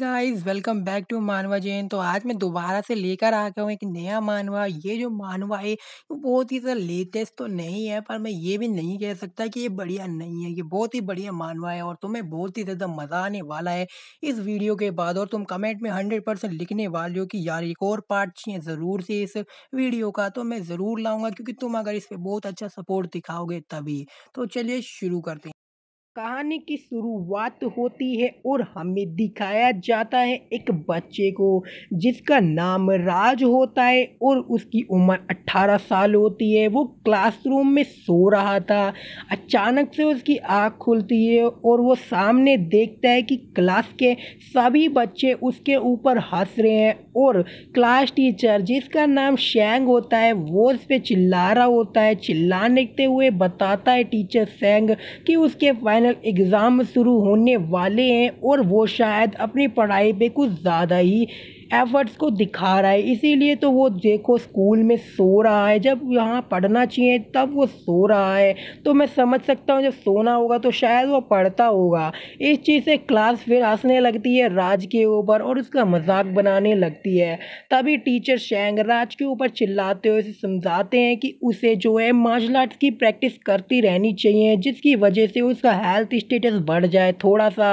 guys welcome back to मानवा जैन तो आज मैं दोबारा से लेकर आ गया हूँ एक नया मानवा ये जो मानवा है वो बहुत ही सर लेटेस्ट तो नहीं है पर मैं ये भी नहीं कह सकता कि ये बढ़िया नहीं है ये बहुत ही बढ़िया मानवा है और तुम्हें बहुत ही ज़्यादा मज़ा आने वाला है इस वीडियो के बाद और तुम कमेंट में हंड्रेड परसेंट लिखने वाले हो कि यार एक और पार्ट चाहिए ज़रूर से इस वीडियो का तो मैं ज़रूर लाऊँगा क्योंकि तुम अगर इस पर बहुत अच्छा सपोर्ट दिखाओगे तभी तो चलिए शुरू करते हैं कहानी की शुरुआत होती है और हमें दिखाया जाता है एक बच्चे को जिसका नाम राज होता है और उसकी उम्र 18 साल होती है वो क्लासरूम में सो रहा था अचानक से उसकी आँख खुलती है और वो सामने देखता है कि क्लास के सभी बच्चे उसके ऊपर हंस रहे हैं और क्लास टीचर जिसका नाम शेंग होता है वो उस पर चिल्ला रहा होता है चिल्लाने हुए बताता है टीचर सेंग कि उसके फाइनल एग्ज़ाम शुरू होने वाले हैं और वो शायद अपनी पढ़ाई पे कुछ ज़्यादा ही एफ़र्ट्स को दिखा रहा है इसीलिए तो वो देखो स्कूल में सो रहा है जब यहाँ पढ़ना चाहिए तब वो सो रहा है तो मैं समझ सकता हूँ जब सोना होगा तो शायद वो पढ़ता होगा इस चीज़ से क्लास फिर हंसने लगती है राज के ऊपर और उसका मजाक बनाने लगती है तभी टीचर शेंग राज के ऊपर चिल्लाते हुए उसे समझाते हैं कि उसे जो है मार्शल आर्ट्स की प्रैक्टिस करती रहनी चाहिए जिसकी वजह से उसका हेल्थ स्टेटस बढ़ जाए थोड़ा सा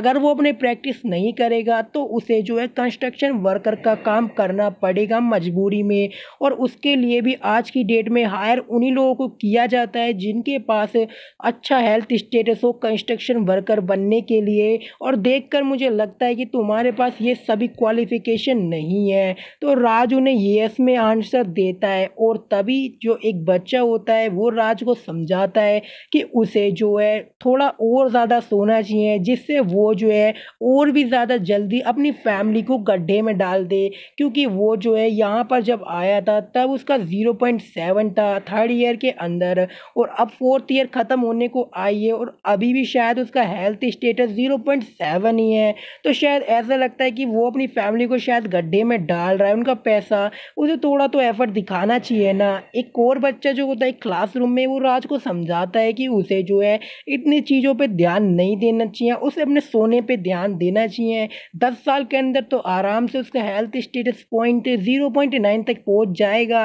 अगर वो अपने प्रैक्टिस नहीं करेगा तो उसे जो है कंस्ट्रक्शन वर्कर का काम करना पड़ेगा मजबूरी में और उसके लिए भी आज की डेट में हायर उन्हीं लोगों को किया जाता है जिनके पास अच्छा हेल्थ स्टेटस हो कंस्ट्रक्शन वर्कर बनने के लिए और देखकर मुझे लगता है कि तुम्हारे पास ये सभी क्वालिफिकेशन नहीं है तो राज उन्हें ये में आंसर देता है और तभी जो एक बच्चा होता है वो राज को समझाता है कि उसे जो है थोड़ा और ज़्यादा सोना चाहिए जिससे वो जो है और भी ज़्यादा जल्दी अपनी फैमिली को गड्ढे में डाल दे क्योंकि वो जो है यहाँ पर जब आया था तब उसका ज़ीरो पॉइंट सेवन था थर्ड ईयर के अंदर और अब फोर्थ ईयर ख़त्म होने को आई है और अभी भी शायद उसका health status zero point seven ही है तो शायद ऐसा लगता है कि वो अपनी फैमिली को शायद गड्ढे में डाल रहा है उनका पैसा उसे थोड़ा तो एफर्ट दिखाना चाहिए ना एक और बच्चा जो होता है क्लासरूम में वो राज को समझाता है कि उसे जो है इतनी चीज़ों पर ध्यान नहीं देना चाहिए उसे अपने सोने पर ध्यान देना चाहिए दस साल के अंदर तो आराम से उसका health status point zero point nine तक पहुंच जाएगा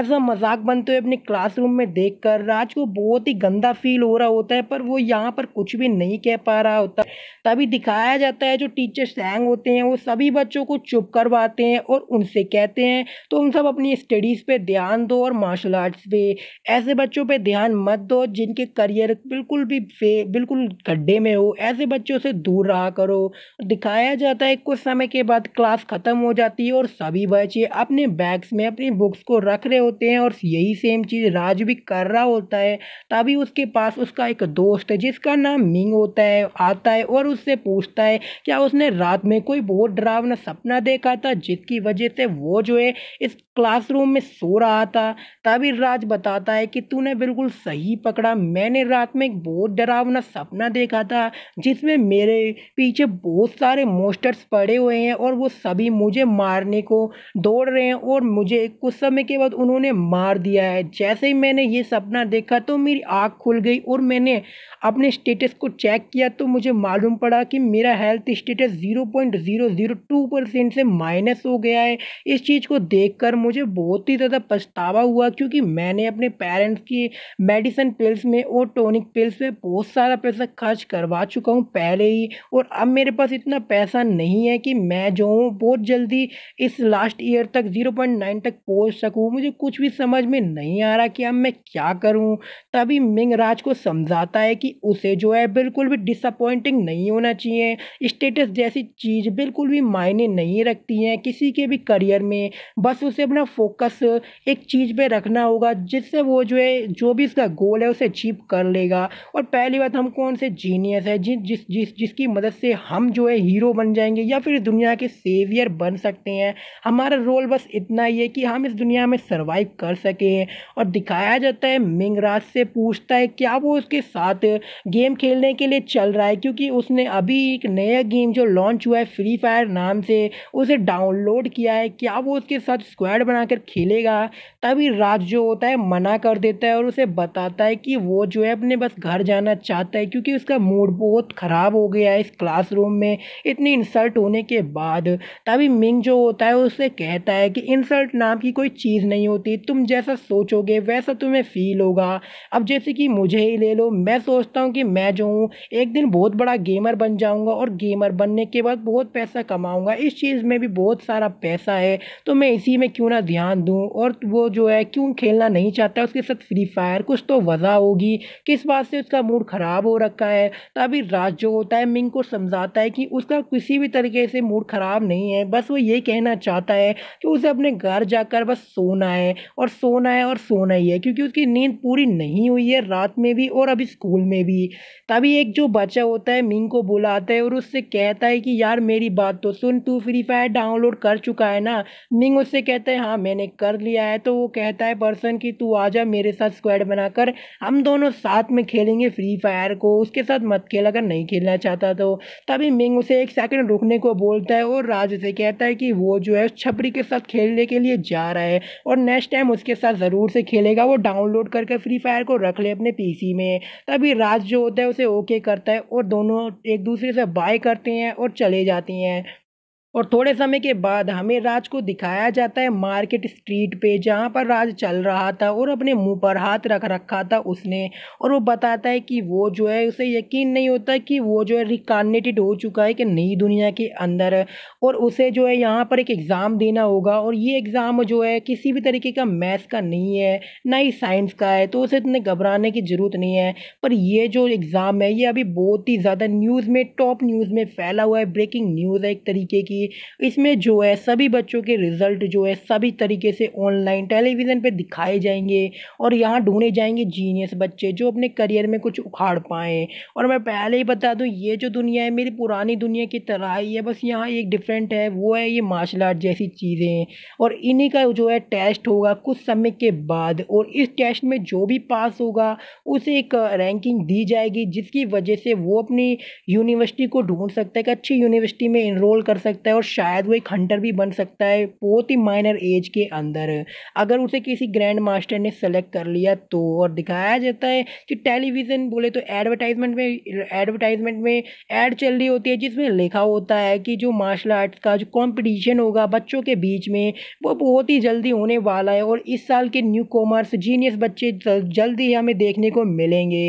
ऐसा मजाक बनते हुए अपने क्लासरूम में देखकर राज को बहुत ही गंदा फील हो रहा होता है पर वो यहाँ पर कुछ भी नहीं कह पा रहा होता तभी दिखाया जाता है जो टीचर्स हैंग होते हैं वो सभी बच्चों को चुप करवाते हैं और उनसे कहते हैं तो उन सब अपनी स्टडीज़ पे ध्यान दो और मार्शल आर्ट्स पे ऐसे बच्चों पे ध्यान मत दो जिनके करियर बिल्कुल भी बिल्कुल गड्ढे में हो ऐसे बच्चों से दूर रहा करो दिखाया जाता है कुछ समय के बाद क्लास ख़त्म हो जाती है और सभी बच्चे अपने बैग्स में अपनी बुक्स को रख रहे होते हैं और यही सेम चीज़ राज भी कर रहा होता है तभी उसके पास उसका एक दोस्त है जिसका नाम मिंग होता है आता है और उससे पूछता है क्या उसने रात में कोई बहुत डरावना सपना देखा था जिसकी वजह से वो जो है इस क्लासरूम में सो रहा था तभी राज बताता है कि तूने बिल्कुल सही पकड़ा मैंने रात में एक बहुत डरावना सपना देखा था जिसमें मेरे पीछे बहुत सारे मोस्टर्स पड़े हुए हैं और वो सब अभी मुझे मारने को दौड़ रहे हैं और मुझे कुछ समय के बाद उन्होंने मार दिया है जैसे ही मैंने ये सपना देखा तो मेरी आँख खुल गई और मैंने अपने स्टेटस को चेक किया तो मुझे मालूम पड़ा कि मेरा health status zero point zero zero two percent से माइनस हो गया है इस चीज़ को देखकर मुझे बहुत ही ज़्यादा पछतावा हुआ क्योंकि मैंने अपने पेरेंट्स की मेडिसिन पिल्स में और टोनिक पिल्स में बहुत सारा पैसा खर्च करवा चुका हूँ पहले ही और अब मेरे पास इतना पैसा नहीं है कि मैं जो हूँ बहुत जल्दी इस लास्ट ईयर तक ज़ीरो पॉइंट नाइन तक पहुंच सकूं मुझे कुछ भी समझ में नहीं आ रहा कि अब मैं क्या करूं तभी मिंग राज को समझाता है कि उसे जो है बिल्कुल भी डिसअपॉइंटिंग नहीं होना चाहिए स्टेटस जैसी चीज़ बिल्कुल भी मायने नहीं रखती हैं किसी के भी करियर में बस उसे अपना फोकस एक चीज़ पर रखना होगा जिससे वो जो है जो भी इसका गोल है उसे अचीव कर लेगा और पहली बात हम कौन से जीनियस है जिस जिस जिसकी मदद से हम जो है हीरो बन जाएंगे या फिर दुनिया के सेवियर सेवियर बन सकते हैं हमारा रोल बस इतना ही है कि हम इस दुनिया में सर्वाइव कर सकें और दिखाया जाता है मिंगराज से पूछता है क्या वो उसके साथ गेम खेलने के लिए चल रहा है क्योंकि उसने अभी एक नया गेम जो लॉन्च हुआ है फ्री फायर नाम से उसे डाउनलोड किया है क्या वो उसके साथ स्क्वाड बनाकर खेलेगा तभी राज जो होता है मना कर देता है और उसे बताता है कि वो जो है अपने बस घर जाना चाहता है क्योंकि उसका मूड बहुत ख़राब हो गया है इस क्लासरूम में इतनी इंसल्ट होने के बाद तभी मिंग जो होता है उससे कहता है कि इंसल्ट नाम की कोई चीज़ नहीं होती तुम जैसा सोचोगे वैसा तुम्हें फील होगा अब जैसे कि मुझे ही ले लो मैं सोचता हूँ कि मैं जो हूँ एक दिन बहुत बड़ा गेमर बन जाऊँगा और गेमर बनने के बाद बहुत पैसा कमाऊँगा इस चीज़ में भी बहुत सारा पैसा है तो मैं इसी में क्यों ना ध्यान दूँ और वो जो है क्यों खेलना नहीं चाहता उसके साथ फ्री फायर कुछ तो वजह होगी किस बात से उसका मूड ख़राब हो रखा है तभी राज जो होता है मिंग को समझाता है कि उसका किसी भी तरीके से मूड ख़राब नहीं है है बस वो ये कहना चाहता है कि उसे अपने घर जाकर बस सोना है और सोना है और सोना ही है क्योंकि उसकी नींद पूरी नहीं हुई है रात में भी और अभी स्कूल में भी तभी एक जो बच्चा होता है मिंग को बुलाता है और उससे कहता है कि यार मेरी बात तो सुन तू फ्री फायर डाउनलोड कर चुका है ना मिंग उससे कहता है हाँ मैंने कर लिया है तो वो कहता है पर्सन कि तू आ जा मेरे साथ स्क्वाड बनाकर हम दोनों साथ में खेलेंगे फ्री फायर को उसके साथ मत खेल अगर नहीं खेलना चाहता तो तभी मिंग उसे एक सेकंड रुकने को बोलता है और राज उसे कहता है कि वो जो है छपरी के साथ खेलने के लिए जा रहा है और नेक्स्ट टाइम उसके साथ ज़रूर से खेलेगा वो डाउनलोड करके फ्री फायर को रख ले अपने पीसी में तभी राज जो होता है उसे ओके करता है और दोनों एक दूसरे से बाय करते हैं और चले जाते हैं और थोड़े समय के बाद हमें राज को दिखाया जाता है मार्केट स्ट्रीट पे जहाँ पर राज चल रहा था और अपने मुंह पर हाथ रख रखा था उसने और वो बताता है कि वो जो है उसे यकीन नहीं होता कि वो जो है रिकानेटेड हो चुका है कि नई दुनिया के अंदर और उसे जो है यहाँ पर एक एग्ज़ाम देना होगा और ये एग्ज़ाम जो है किसी भी तरीके का मैथ्स का नहीं है ना ही साइंस का है तो उसे इतने घबराने की ज़रूरत नहीं है पर ये जो एग्ज़ाम है ये अभी बहुत ही ज़्यादा न्यूज़ में टॉप न्यूज़ में फैला हुआ है ब्रेकिंग न्यूज़ है एक तरीके की जाएगी इसमें जो है सभी बच्चों के रिज़ल्ट जो है सभी तरीके से ऑनलाइन टेलीविज़न पर दिखाए जाएंगे और यहाँ ढूंढे जाएंगे जीनियस बच्चे जो अपने करियर में कुछ उखाड़ पाएँ और मैं पहले ही बता दूँ ये जो दुनिया है मेरी पुरानी दुनिया की तरह ही है बस यहाँ एक डिफरेंट है वो है ये मार्शल आर्ट जैसी चीज़ें और इन्हीं का जो है टेस्ट होगा कुछ समय के बाद और इस टेस्ट में जो भी पास होगा उसे एक रैंकिंग दी जाएगी जिसकी वजह से वो अपनी यूनिवर्सिटी को ढूंढ सकता है एक अच्छी यूनिवर्सिटी में इनरोल कर सकता है सकता है और शायद वो एक हंटर भी बन सकता है बहुत ही माइनर एज के अंदर अगर उसे किसी ग्रैंड मास्टर ने सेलेक्ट कर लिया तो और दिखाया जाता है कि टेलीविज़न बोले तो एडवर्टाइजमेंट में एडवर्टाइजमेंट में एड चल रही होती है जिसमें लिखा होता है कि जो मार्शल आर्ट्स का जो कॉम्पिटिशन होगा बच्चों के बीच में वो बहुत ही जल्दी होने वाला है और इस साल के न्यू कॉमर्स जीनियस बच्चे जल्दी ही हमें देखने को मिलेंगे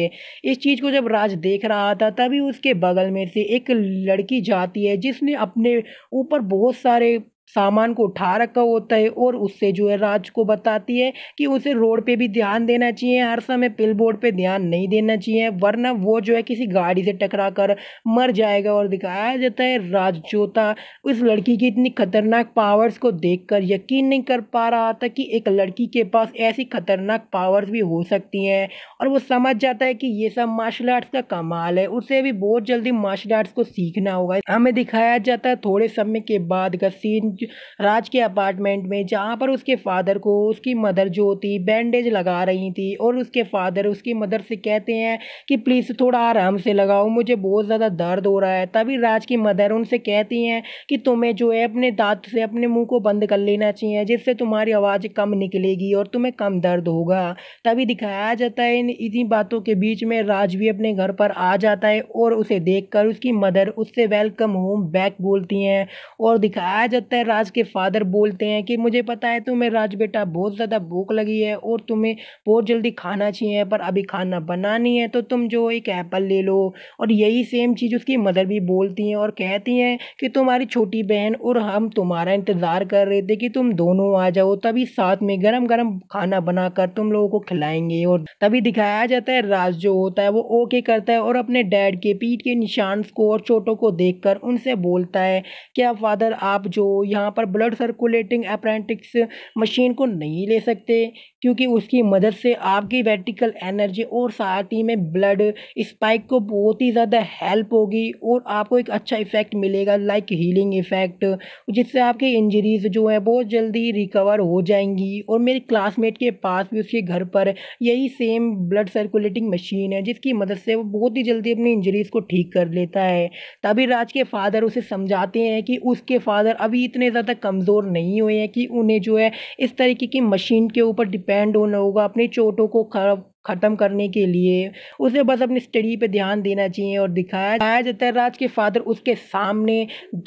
इस चीज़ को जब राज देख रहा था तभी उसके बगल में से एक लड़की जाती है जिसने अपने ऊपर बहुत सारे सामान को उठा रखा होता है और उससे जो है राज को बताती है कि उसे रोड पे भी ध्यान देना चाहिए हर समय पिल बोर्ड पर ध्यान नहीं देना चाहिए वरना वो जो है किसी गाड़ी से टकरा कर मर जाएगा और दिखाया जाता है राज जो था उस लड़की की इतनी खतरनाक पावर्स को देखकर यकीन नहीं कर पा रहा था कि एक लड़की के पास ऐसी खतरनाक पावर्स भी हो सकती हैं और वो समझ जाता है कि ये सब मार्शल आर्ट्स का कमाल है उसे भी बहुत जल्दी मार्शल आर्ट्स को सीखना होगा हमें दिखाया जाता है थोड़े समय के बाद का सीन राज के अपार्टमेंट में जहाँ पर उसके फादर को उसकी मदर जो थी बैंडेज लगा रही थी और उसके फादर उसकी मदर से कहते हैं कि प्लीज़ थोड़ा आराम से लगाओ मुझे बहुत ज़्यादा दर्द हो रहा है तभी राज की मदर उनसे कहती हैं कि तुम्हें जो है अपने दांत से अपने मुँह को बंद कर लेना चाहिए जिससे तुम्हारी आवाज़ कम निकलेगी और तुम्हें कम दर्द होगा तभी दिखाया जाता है इन इतनी बातों के बीच में राज भी अपने घर पर आ जाता है और उसे देखकर उसकी मदर उससे वेलकम होम बैक बोलती हैं और दिखाया जाता है राज के फादर बोलते हैं कि मुझे पता है तुम्हें राज बेटा बहुत ज़्यादा भूख लगी है और तुम्हें बहुत जल्दी खाना चाहिए पर अभी खाना बना नहीं है तो तुम जो एक एप्पल ले लो और यही सेम चीज़ उसकी मदर भी बोलती हैं और कहती हैं कि तुम्हारी छोटी बहन और हम तुम्हारा इंतज़ार कर रहे थे कि तुम दोनों आ जाओ तभी साथ में गर्म गर्म खाना बनाकर तुम लोगों को खिलाएंगे और तभी दिखाया जाता है राज जो होता है वो ओके करता है और अपने डैड के पीठ के निशान को और चोटों को देखकर उनसे बोलता है क्या फादर आप जो यहाँ पर ब्लड सर्कुलेटिंग अप्रेंटिक्स मशीन को नहीं ले सकते क्योंकि उसकी मदद से आपकी वेटिकल एनर्जी और साथ ही में ब्लड स्पाइक को बहुत ही ज़्यादा हेल्प होगी और आपको एक अच्छा इफेक्ट मिलेगा लाइक हीलिंग इफेक्ट जिससे आपकी इंजरीज जो है बहुत जल्दी रिकवर हो जाएंगी और मेरे क्लासमेट के पास भी उसके घर पर यही सेम ब्लड सर्कुलेटिंग मशीन है जिसकी मदद से वो बहुत ही जल्दी अपनी इंजरीज को ठीक कर लेता है तभी राज के फादर उसे समझाते हैं कि उसके फादर अभी इतने ज़्यादा कमज़ोर नहीं हुए हैं कि उन्हें जो है इस तरीके की मशीन के ऊपर डिपेंड बैंड होना होगा अपनी चोटों को खराब ख़त्म करने के लिए उसे बस अपनी स्टडी पे ध्यान देना चाहिए और दिखाया जाता है राज के फादर उसके सामने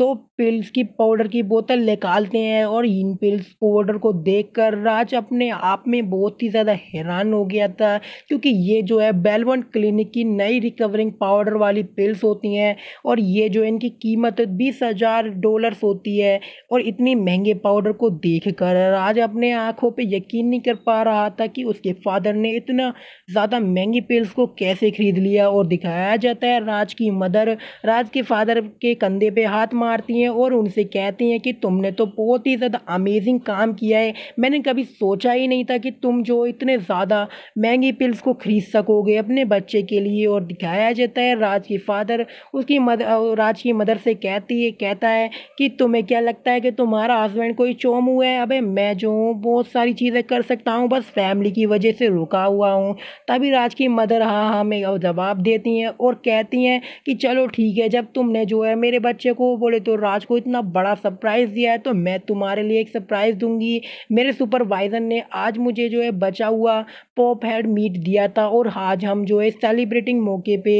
दो पिल्स की पाउडर की बोतल निकालते हैं और इन पिल्स पाउडर को देखकर राज अपने आप में बहुत ही ज़्यादा हैरान हो गया था क्योंकि ये जो है बेलवन क्लिनिक की नई रिकवरिंग पाउडर वाली पिल्स होती हैं और ये जो इनकी कीमत बीस हज़ार डॉलर्स होती है और इतनी महंगे पाउडर को देख कर राज अपने आँखों पर यकीन नहीं कर पा रहा था कि उसके फादर ने इतना ज़्यादा महंगी पिल्स को कैसे ख़रीद लिया और दिखाया जाता है राज की मदर राज के फादर के कंधे पे हाथ मारती हैं और उनसे कहती हैं कि तुमने तो बहुत ही ज़्यादा अमेजिंग काम किया है मैंने कभी सोचा ही नहीं था कि तुम जो इतने ज़्यादा महंगी पिल्स को ख़रीद सकोगे अपने बच्चे के लिए और दिखाया जाता है राज की फादर उसकी मद राज की मदर से कहती है कहता है कि तुम्हें क्या लगता है कि तुम्हारा हस्बैंड कोई चोम हुआ है अबे मैं जो हूँ बहुत सारी चीज़ें कर सकता हूँ बस फैमिली की वजह से रुका हुआ हूँ हूँ तभी राज की मदर हाँ हाँ में जवाब देती हैं और कहती हैं कि चलो ठीक है जब तुमने जो है मेरे बच्चे को बोले तो राज को इतना बड़ा सरप्राइज़ दिया है तो मैं तुम्हारे लिए एक सरप्राइज़ दूंगी मेरे सुपरवाइज़र ने आज मुझे जो है बचा हुआ पॉप हेड मीट दिया था और आज हम जो है सेलिब्रेटिंग मौके पे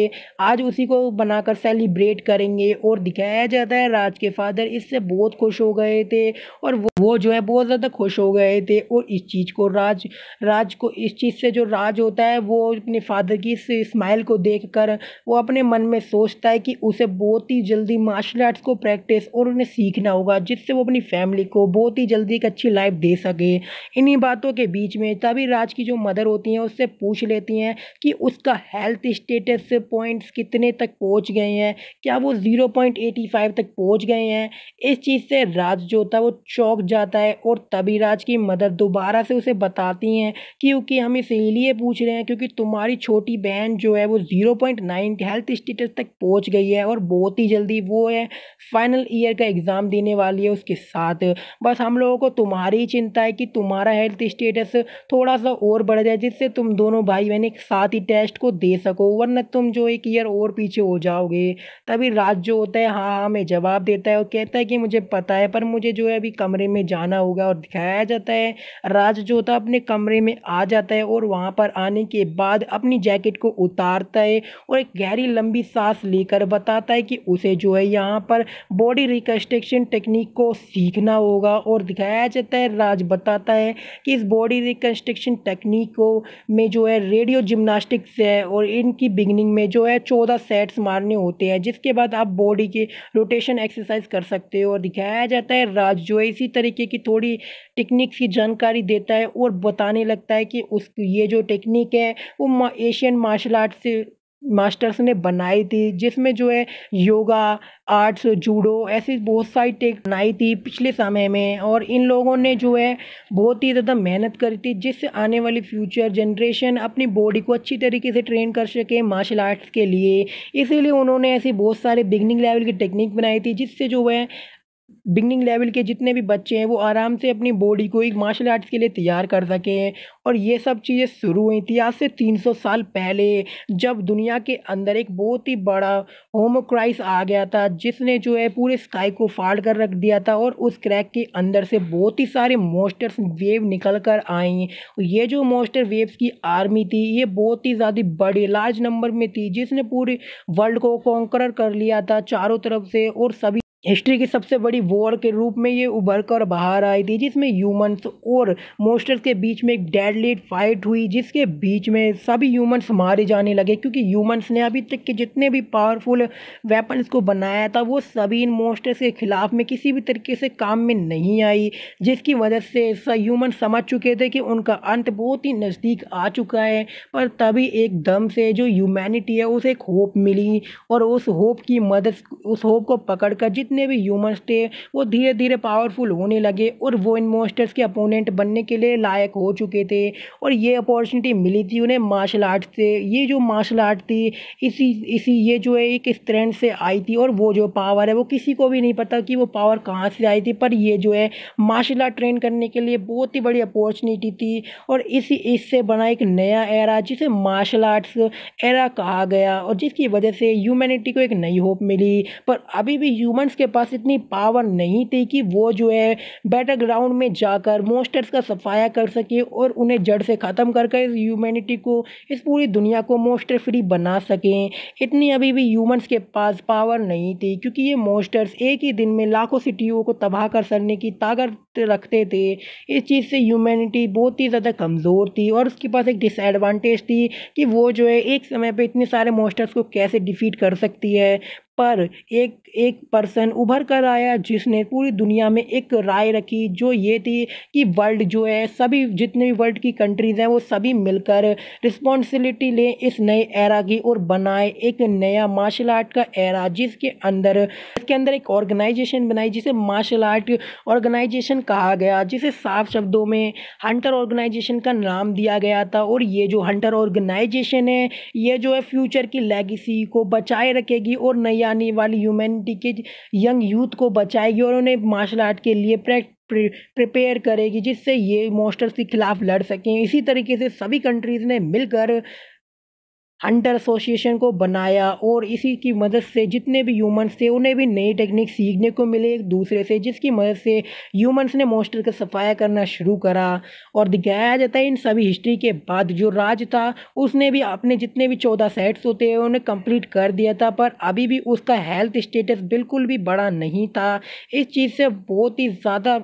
आज उसी को बनाकर सेलिब्रेट करेंगे और दिखाया जाता है राज के फादर इससे बहुत खुश हो गए थे और वो, वो जो है बहुत ज़्यादा खुश हो गए थे और इस चीज़ को राज राज को इस चीज़ से जो राज होता है वो अपने फादर की इस स्माइल को देख कर वो अपने मन में सोचता है कि उसे बहुत ही जल्दी मार्शल आर्ट्स को प्रैक्टिस और उन्हें सीखना होगा जिससे वो अपनी फैमिली को बहुत ही जल्दी एक अच्छी लाइफ दे सके इन्हीं बातों के बीच में तभी राज की जो मदर होती हैं उससे पूछ लेती हैं कि उसका हेल्थ स्टेटस पॉइंट्स कितने तक पहुंच गए हैं क्या वो ज़ीरो पॉइंट एटी फाइव तक पहुंच गए हैं इस चीज़ से राज जो होता है वो चौंक जाता है और तभी राज की मदर दोबारा से उसे बताती हैं क्योंकि हम इसीलिए पूछ रहे हैं क्योंकि तुम्हारी छोटी बहन जो है वो zero point nine health status तक पहुंच गई है और बहुत ही जल्दी वो है फाइनल ईयर का एग्ज़ाम देने वाली है उसके साथ बस हम लोगों को तुम्हारी चिंता है कि तुम्हारा हेल्थ स्टेटस थोड़ा सा और बढ़ जाए जिससे तुम दोनों भाई बहन एक साथ ही टेस्ट को दे सको वरना तुम जो एक ईयर और पीछे हो जाओगे तभी राज जो होता है हाँ हाँ में जवाब देता है और कहता है कि मुझे पता है पर मुझे जो है अभी कमरे में जाना होगा और दिखाया जाता है राज जो होता है अपने कमरे में आ जाता है और वहाँ पर आने के बाद अपनी जैकेट को उतारता है और एक गहरी लंबी सांस लेकर बताता है कि उसे जो है यहाँ पर बॉडी रिकन्स्ट्रक्शन टेक्निक को सीखना होगा और दिखाया जाता है राज बताता है कि इस बॉडी रिकन्स्ट्रक्शन टेक्निक को में जो है रेडियो जिम्नास्टिक्स है और इनकी बिगनिंग में जो है चौदह सेट्स मारने होते हैं जिसके बाद आप बॉडी के रोटेशन एक्सरसाइज कर सकते हो और दिखाया जाता है राज जो है इसी तरीके की थोड़ी टेक्निक्स की जानकारी देता है और बताने लगता है कि उस ये जो टेक्निक है वो एशियन मार्शल आर्ट से मास्टर्स ने बनाई थी जिसमें जो है योगा आर्ट्स जूडो ऐसी बहुत सारी टेक बनाई थी पिछले समय में और इन लोगों ने जो है बहुत ही ज़्यादा मेहनत करी थी जिससे आने वाली फ्यूचर जनरेशन अपनी बॉडी को अच्छी तरीके से ट्रेन कर सके मार्शल आर्ट्स के लिए इसीलिए उन्होंने ऐसी बहुत सारे बिगनिंग लेवल की टेक्निक बनाई थी जिससे जो है बिगनिंग लेवल के जितने भी बच्चे हैं वो आराम से अपनी बॉडी को एक मार्शल आर्ट्स के लिए तैयार कर सके हैं और ये सब चीज़ें शुरू हुई थी आज से 300 साल पहले जब दुनिया के अंदर एक बहुत ही बड़ा होमोक्राइस आ गया था जिसने जो है पूरे स्काई को फाड़ कर रख दिया था और उस क्रैक के अंदर से बहुत ही सारे मोस्टर्स वेव निकल कर आई ये जो मोस्टर वेव्स की आर्मी थी ये बहुत ही ज़्यादा बड़ी लार्ज नंबर में थी जिसने पूरे वर्ल्ड को कॉन्कर कर लिया था चारों तरफ से और सभी हिस्ट्री की सबसे बड़ी वॉर के रूप में ये उभर कर बाहर आई थी जिसमें ह्यूमंस और मोस्टर्स के बीच में एक डेडली फाइट हुई जिसके बीच में सभी ह्यूमंस मारे जाने लगे क्योंकि ह्यूमंस ने अभी तक के जितने भी पावरफुल वेपन्स को बनाया था वो सभी इन मोस्टर्स के ख़िलाफ़ में किसी भी तरीके से काम में नहीं आई जिसकी वजह से ह्यूमन समझ चुके थे कि उनका अंत बहुत ही नज़दीक आ चुका है पर तभी एकदम से जो ह्यूमैनिटी है उसे एक होप मिली और उस होप की मदद उस होप को पकड़ कर जित जितने भी ह्यूमन्स थे वो धीरे धीरे पावरफुल होने लगे और वो इन मोस्टर्स के अपोनेंट बनने के लिए लायक हो चुके थे और ये अपॉर्चुनिटी मिली थी उन्हें मार्शल आर्ट से ये जो मार्शल आर्ट थी इसी इसी ये जो है एक स्ट्रेंथ से आई थी और वो जो पावर है वो किसी को भी नहीं पता कि वो पावर कहाँ से आई थी पर ये जो है मार्शल आर्ट ट्रेन करने के लिए बहुत ही बड़ी अपॉर्चुनिटी थी और इसी इससे बना एक नया एरा जिसे मार्शल आर्ट्स एरा कहा गया और जिसकी वजह से ह्यूमैनिटी को एक नई होप मिली पर अभी भी ह्यूमंस उसके पास इतनी पावर नहीं थी कि वो जो है बैटल ग्राउंड में जाकर मोस्टर्स का सफाया कर सके और उन्हें जड़ से ख़त्म कर कर ह्यूमैनिटी को इस पूरी दुनिया को मोस्टर फ्री बना सकें इतनी अभी भी ह्यूमंस के पास पावर नहीं थी क्योंकि ये मोस्टर्स एक ही दिन में लाखों सिटियों को तबाह कर सकने की ताकत रखते थे इस चीज़ से ह्यूमैनिटी बहुत ही ज़्यादा कमज़ोर थी और उसके पास एक डिसएडवांटेज थी कि वो जो है एक समय पर इतने सारे मोस्टर्स को कैसे डिफीट कर सकती है पर एक एक पर्सन उभर कर आया जिसने पूरी दुनिया में एक राय रखी जो ये थी कि वर्ल्ड जो है सभी जितने भी वर्ल्ड की कंट्रीज़ हैं वो सभी मिलकर रिस्पॉन्सिबिलिटी लें इस नए एरा की और बनाए एक नया मार्शल आर्ट का एरा जिसके अंदर इसके अंदर एक ऑर्गेनाइजेशन बनाई जिसे मार्शल आर्ट ऑर्गेनाइजेशन कहा गया जिसे साफ शब्दों में हंटर ऑर्गेनाइजेशन का नाम दिया गया था और ये जो हंटर ऑर्गेनाइजेशन है ये जो है फ्यूचर की लेगेसी को बचाए रखेगी और नई आने वाली ह्यूमन कम्युनिटी के यंग यूथ को बचाएगी और उन्हें मार्शल आर्ट के लिए प्रिपेयर करेगी जिससे ये मोस्टर्स के खिलाफ लड़ सकें इसी तरीके से सभी कंट्रीज़ ने मिलकर हंटर एसोसिएशन को बनाया और इसी की मदद से जितने भी ह्यूमंस थे उन्हें भी नई टेक्निक सीखने को मिले एक दूसरे से जिसकी मदद से ह्यूमंस ने मोस्टर का सफाया करना शुरू करा और दिखाया जाता है इन सभी हिस्ट्री के बाद जो राज था उसने भी अपने जितने भी चौदह सेट्स होते हैं उन्हें कंप्लीट कर दिया था पर अभी भी उसका हेल्थ स्टेटस बिल्कुल भी बड़ा नहीं था इस चीज़ से बहुत ही ज़्यादा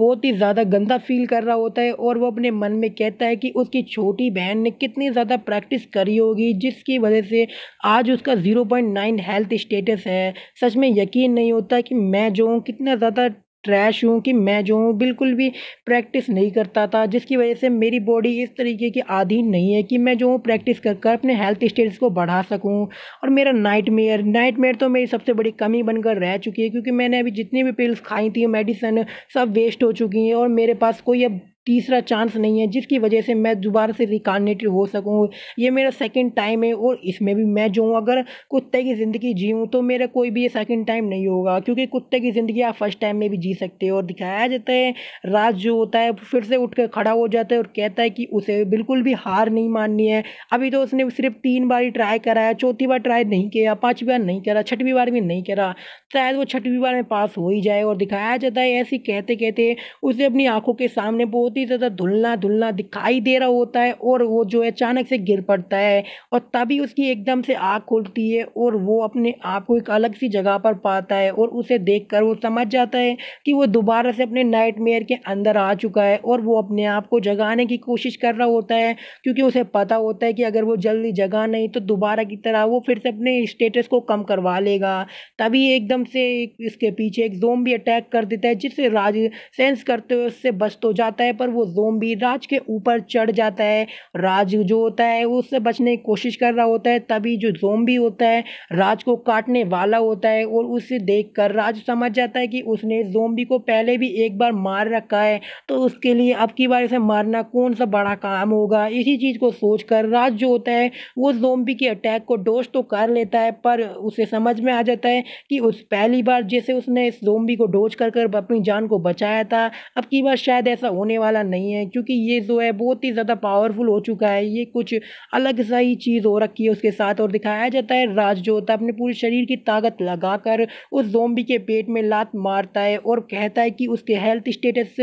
बहुत ही ज़्यादा गंदा फील कर रहा होता है और वो अपने मन में कहता है कि उसकी छोटी बहन ने कितनी ज़्यादा प्रैक्टिस करी होगी जिसकी वजह से आज उसका zero point nine health status है सच में यकीन नहीं होता कि मैं जो हूँ कितना ज़्यादा ट्रैश हूँ कि मैं जो हूँ बिल्कुल भी प्रैक्टिस नहीं करता था जिसकी वजह से मेरी बॉडी इस तरीके की आधीन नहीं है कि मैं जो हूँ प्रैक्टिस कर कर अपने हेल्थ स्टेटस को बढ़ा सकूँ और मेरा नाइट मेयर नाइट मेयर तो मेरी सबसे बड़ी कमी बनकर रह चुकी है क्योंकि मैंने अभी जितनी भी पिल्स खाई थी मेडिसिन सब वेस्ट हो चुकी हैं और मेरे पास कोई अब तीसरा चांस नहीं है जिसकी वजह से मैं दोबारा से रिकॉर्डिनेटेड हो सकूँ ये मेरा सेकेंड टाइम है और इसमें भी मैं जो हूँ अगर कुत्ते की ज़िंदगी जीऊँ तो मेरा कोई भी ये सेकेंड टाइम नहीं होगा क्योंकि कुत्ते की ज़िंदगी आप फर्स्ट टाइम में भी जी सकते हो और दिखाया जाता है राज जो होता है फिर से उठ कर खड़ा हो जाता है और कहता है कि उसे बिल्कुल भी हार नहीं माननी है अभी तो उसने सिर्फ तीन बार ही ट्राई कराया चौथी बार ट्राई नहीं किया पाँचवीं बार नहीं करा छठवीं बार भी नहीं करा शायद वो छठवीं बार में पास हो ही जाए और दिखाया जाता है ऐसे कहते कहते उसे अपनी आँखों के सामने बहुत बहुत ही ज़्यादा धुलना धुलना दिखाई दे रहा होता है और वो जो है अचानक से गिर पड़ता है और तभी उसकी एकदम से आँख खुलती है और वो अपने आप को एक अलग सी जगह पर पाता है और उसे देख कर वो समझ जाता है कि वो दोबारा से अपने नाइट के अंदर आ चुका है और वो अपने आप को जगाने की कोशिश कर रहा होता है क्योंकि उसे पता होता है कि अगर वो जल्दी जगा नहीं तो दोबारा की तरह वो फिर से अपने स्टेटस को कम करवा लेगा तभी एकदम से इसके पीछे एक जोम भी अटैक कर देता है जिससे राज सेंस करते हुए उससे बच तो जाता है पर वो जोम्बी राज के ऊपर चढ़ जाता है राज जो होता है वो उससे बचने की कोशिश कर रहा होता है तभी जो जोम्बी होता है राज को काटने वाला होता है और उसे देख कर राज समझ जाता है कि उसने जोम्बी को पहले भी एक बार मार रखा है तो उसके लिए अब की बार इसे मारना कौन सा बड़ा काम होगा इसी चीज़ को सोच कर राज जो होता है वो जोम्बी के अटैक को डोज तो कर लेता है पर उसे समझ में आ जाता है कि उस पहली बार जैसे उसने इस जोम्बी को डोज कर कर अपनी जान को बचाया था अब की बार शायद ऐसा होने वाला वाला नहीं है क्योंकि ये जो है बहुत ही ज़्यादा पावरफुल हो चुका है ये कुछ अलग सा ही चीज़ हो रखी है उसके साथ और दिखाया जाता है राज जो होता है अपने पूरे शरीर की ताकत लगाकर उस जोम्बी के पेट में लात मारता है और कहता है कि उसके हेल्थ स्टेटस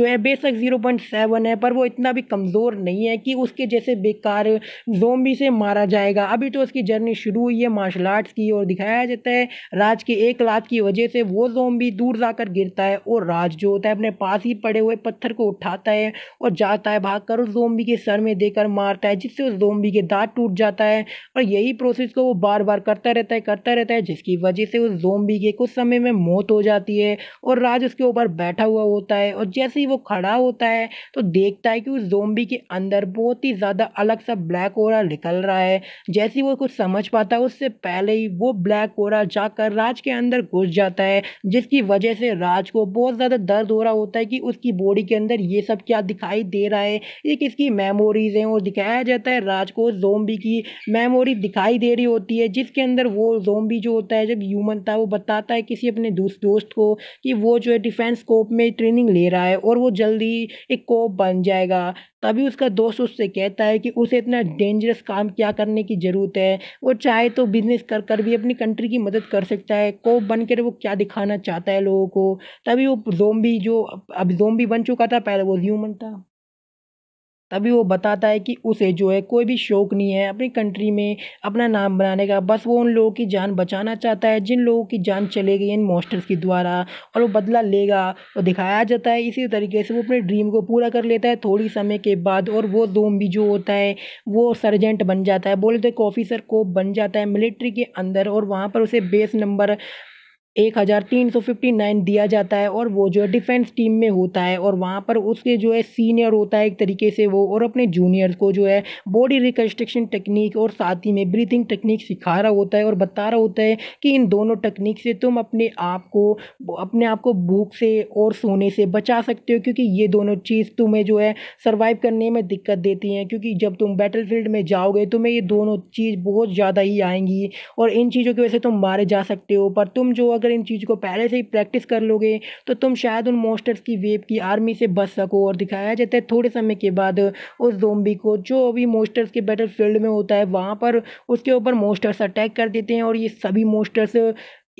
जो है बेशक ज़ीरो पॉइंट सेवन है पर वो इतना भी कमज़ोर नहीं है कि उसके जैसे बेकार जोम्बी से मारा जाएगा अभी तो उसकी जर्नी शुरू हुई है मार्शल आर्ट्स की और दिखाया जाता है राज के एक लात की वजह से वो जोम्बी दूर जाकर गिरता है और राज जो होता है अपने पास ही पड़े हुए पत्थर को उठा उठाता है और जाता है भागकर उस जोम्बी के सर में देकर मारता है जिससे उस जोम्बी के दांत टूट जाता है और यही प्रोसेस को वो बार बार करता रहता है करता रहता है जिसकी वजह से उस जोम्बी के कुछ समय में मौत हो जाती है और राज उसके ऊपर बैठा हुआ होता है और जैसे ही वो खड़ा होता है तो देखता है कि उस जोम्बी के अंदर बहुत ही ज़्यादा अलग सा ब्लैक ओरा निकल रहा है जैसे ही वो कुछ समझ पाता है उससे पहले ही वो ब्लैक ओरा जाकर राज के अंदर घुस जाता है जिसकी वजह से राज को बहुत ज़्यादा दर्द हो रहा होता है कि उसकी बॉडी के अंदर ये सब क्या दिखाई दे रहा है ये किसकी मेमोरीज हैं और दिखाया जाता है राज को जोम्बी की मेमोरी दिखाई दे रही होती है जिसके अंदर वो जोम्बी जो होता है जब ह्यूमन था वो बताता है किसी अपने दोस्त दोस्त को कि वो जो है डिफेंस कोप में ट्रेनिंग ले रहा है और वो जल्दी एक कोप बन जाएगा तभी उसका दोस्त उससे कहता है कि उसे इतना डेंजरस काम क्या करने की ज़रूरत है वो चाहे तो बिजनेस कर कर भी अपनी कंट्री की मदद कर सकता है कोप बन कर वो क्या दिखाना चाहता है लोगों को तभी वो जोम्बी जो अब जोम्बी बन चुका था पहले वो ह्यूमन था तभी वो बताता है कि उसे जो है कोई भी शौक नहीं है अपनी कंट्री में अपना नाम बनाने का बस वो उन लोगों की जान बचाना चाहता है जिन लोगों की जान चले गई इन मोस्टर्स के द्वारा और वो बदला लेगा और दिखाया जाता है इसी तरीके से वो अपने ड्रीम को पूरा कर लेता है थोड़ी समय के बाद और वो भी जो होता है वो सर्जेंट बन जाता है बोले तो एक ऑफिसर को बन जाता है मिलिट्री के अंदर और वहाँ पर उसे बेस नंबर एक हज़ार तीन सौ फिफ्टी नाइन दिया जाता है और वो जो है डिफेंस टीम में होता है और वहाँ पर उसके जो है सीनियर होता है एक तरीके से वो और अपने जूनियर्स को जो है बॉडी रिकन्स्ट्रक्शन टेक्निक और साथ ही में ब्रीथिंग टेक्निक सिखा रहा होता है और बता रहा होता है कि इन दोनों टेक्निक से तुम अपने आप को अपने आप को भूख से और सोने से बचा सकते हो क्योंकि ये दोनों चीज़ तुम्हें जो है सर्वाइव करने में दिक्कत देती हैं क्योंकि जब तुम बैटल फील्ड में जाओगे तुम्हें ये दोनों चीज़ बहुत ज़्यादा ही आएंगी और इन चीज़ों की वजह से तुम मारे जा सकते हो पर तुम जो अगर इन चीज़ को पहले से ही प्रैक्टिस कर लोगे तो तुम शायद उन मोस्टर्स की वेब की आर्मी से बच सको और दिखाया जाता है थोड़े समय के बाद उस जोम्बी को जो अभी मोस्टर्स के बैटल फील्ड में होता है वहाँ पर उसके ऊपर मोस्टर्स अटैक कर देते हैं और ये सभी मोस्टर्स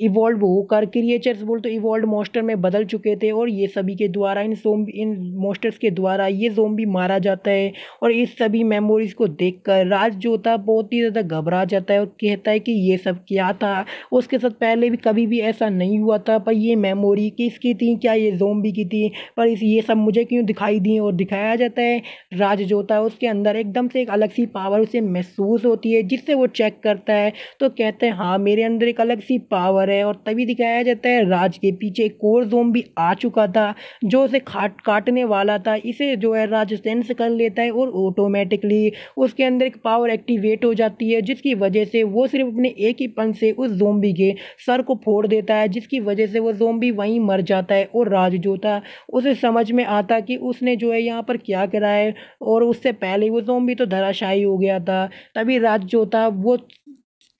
इवॉल्व होकर क्रिएचर्स बोल तो इवॉल्व मोस्टर में बदल चुके थे और ये सभी के द्वारा इन सोम इन मोस्टर्स के द्वारा ये जोम भी मारा जाता है और इस सभी मेमोरीज़ को देखकर राज जो था बहुत ही ज़्यादा घबरा जाता है और कहता है कि ये सब क्या था उसके साथ पहले भी कभी भी ऐसा नहीं हुआ था पर ये मेमोरी किसकी थी क्या ये भी की थी पर इस ये सब मुझे क्यों दिखाई दी और दिखाया जाता है राज जो था उसके अंदर एकदम से एक अलग सी पावर उसे महसूस होती है जिससे वो चेक करता है तो कहते हैं हाँ मेरे अंदर एक अलग सी पावर हुआ है और तभी दिखाया जाता है राज के पीछे एक और भी आ चुका था जो उसे खाट काटने वाला था इसे जो है राज सेंस कर लेता है और ऑटोमेटिकली उसके अंदर एक पावर एक्टिवेट हो जाती है जिसकी वजह से वो सिर्फ अपने एक ही पंख से उस जोम्बी के सर को फोड़ देता है जिसकी वजह से वो जोम्बी वहीं मर जाता है और राज जो था उसे समझ में आता कि उसने जो है यहाँ पर क्या करा है और उससे पहले वो जोम्बी तो धराशायी हो गया था तभी राज जो था वो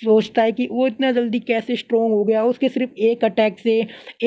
सोचता है कि वो इतना जल्दी कैसे स्ट्रोंग हो गया उसके सिर्फ एक अटैक से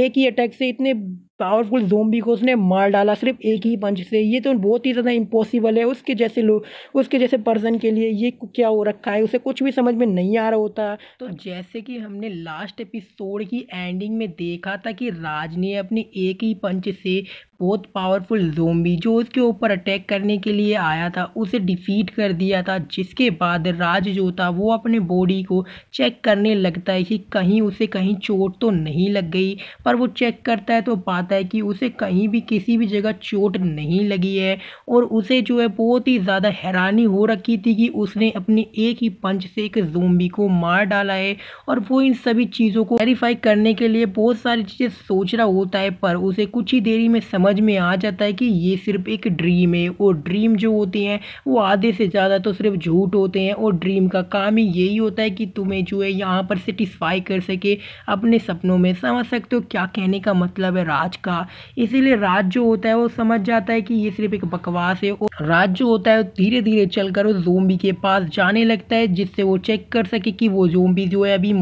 एक ही अटैक से इतने पावरफुल जोम्बी को उसने मार डाला सिर्फ एक ही पंच से ये तो बहुत ही ज़्यादा इम्पॉसिबल है उसके जैसे लोग उसके जैसे पर्सन के लिए ये क्या हो रखा है उसे कुछ भी समझ में नहीं आ रहा होता तो जैसे कि हमने लास्ट एपिसोड की एंडिंग में देखा था कि राज ने अपने एक ही पंच से बहुत पावरफुल जोम्बी जो उसके ऊपर अटैक करने के लिए आया था उसे डिफीट कर दिया था जिसके बाद राज जो था वो अपने बॉडी को चेक करने लगता है कि कहीं उसे कहीं चोट तो नहीं लग गई पर वो चेक करता है तो पाता है कि उसे कहीं भी किसी भी जगह चोट नहीं लगी है और उसे जो है बहुत ही ज़्यादा हैरानी हो रखी थी कि उसने अपने एक ही पंच से एक जोम्बी को मार डाला है और वो इन सभी चीज़ों को वेरीफाई करने के लिए बहुत सारी चीज़ें सोच रहा होता है पर उसे कुछ ही देरी में समझ समझ में आ जाता है कि ये सिर्फ एक ड्रीम है और ड्रीम जो होती हैं वो आधे से ज़्यादा तो सिर्फ झूठ होते हैं और ड्रीम का काम ही यही होता है कि तुम्हें जो है यहाँ पर सेटिस्फाई कर सके अपने सपनों में समझ सकते हो क्या कहने का मतलब है राज का इसीलिए राज जो होता है वो समझ जाता है कि ये सिर्फ एक बकवास है और राज जो होता है धीरे धीरे चल कर उस जोम्बी के पास जाने लगता है जिससे वो चेक कर सके कि वो जोम्बी जो है अभी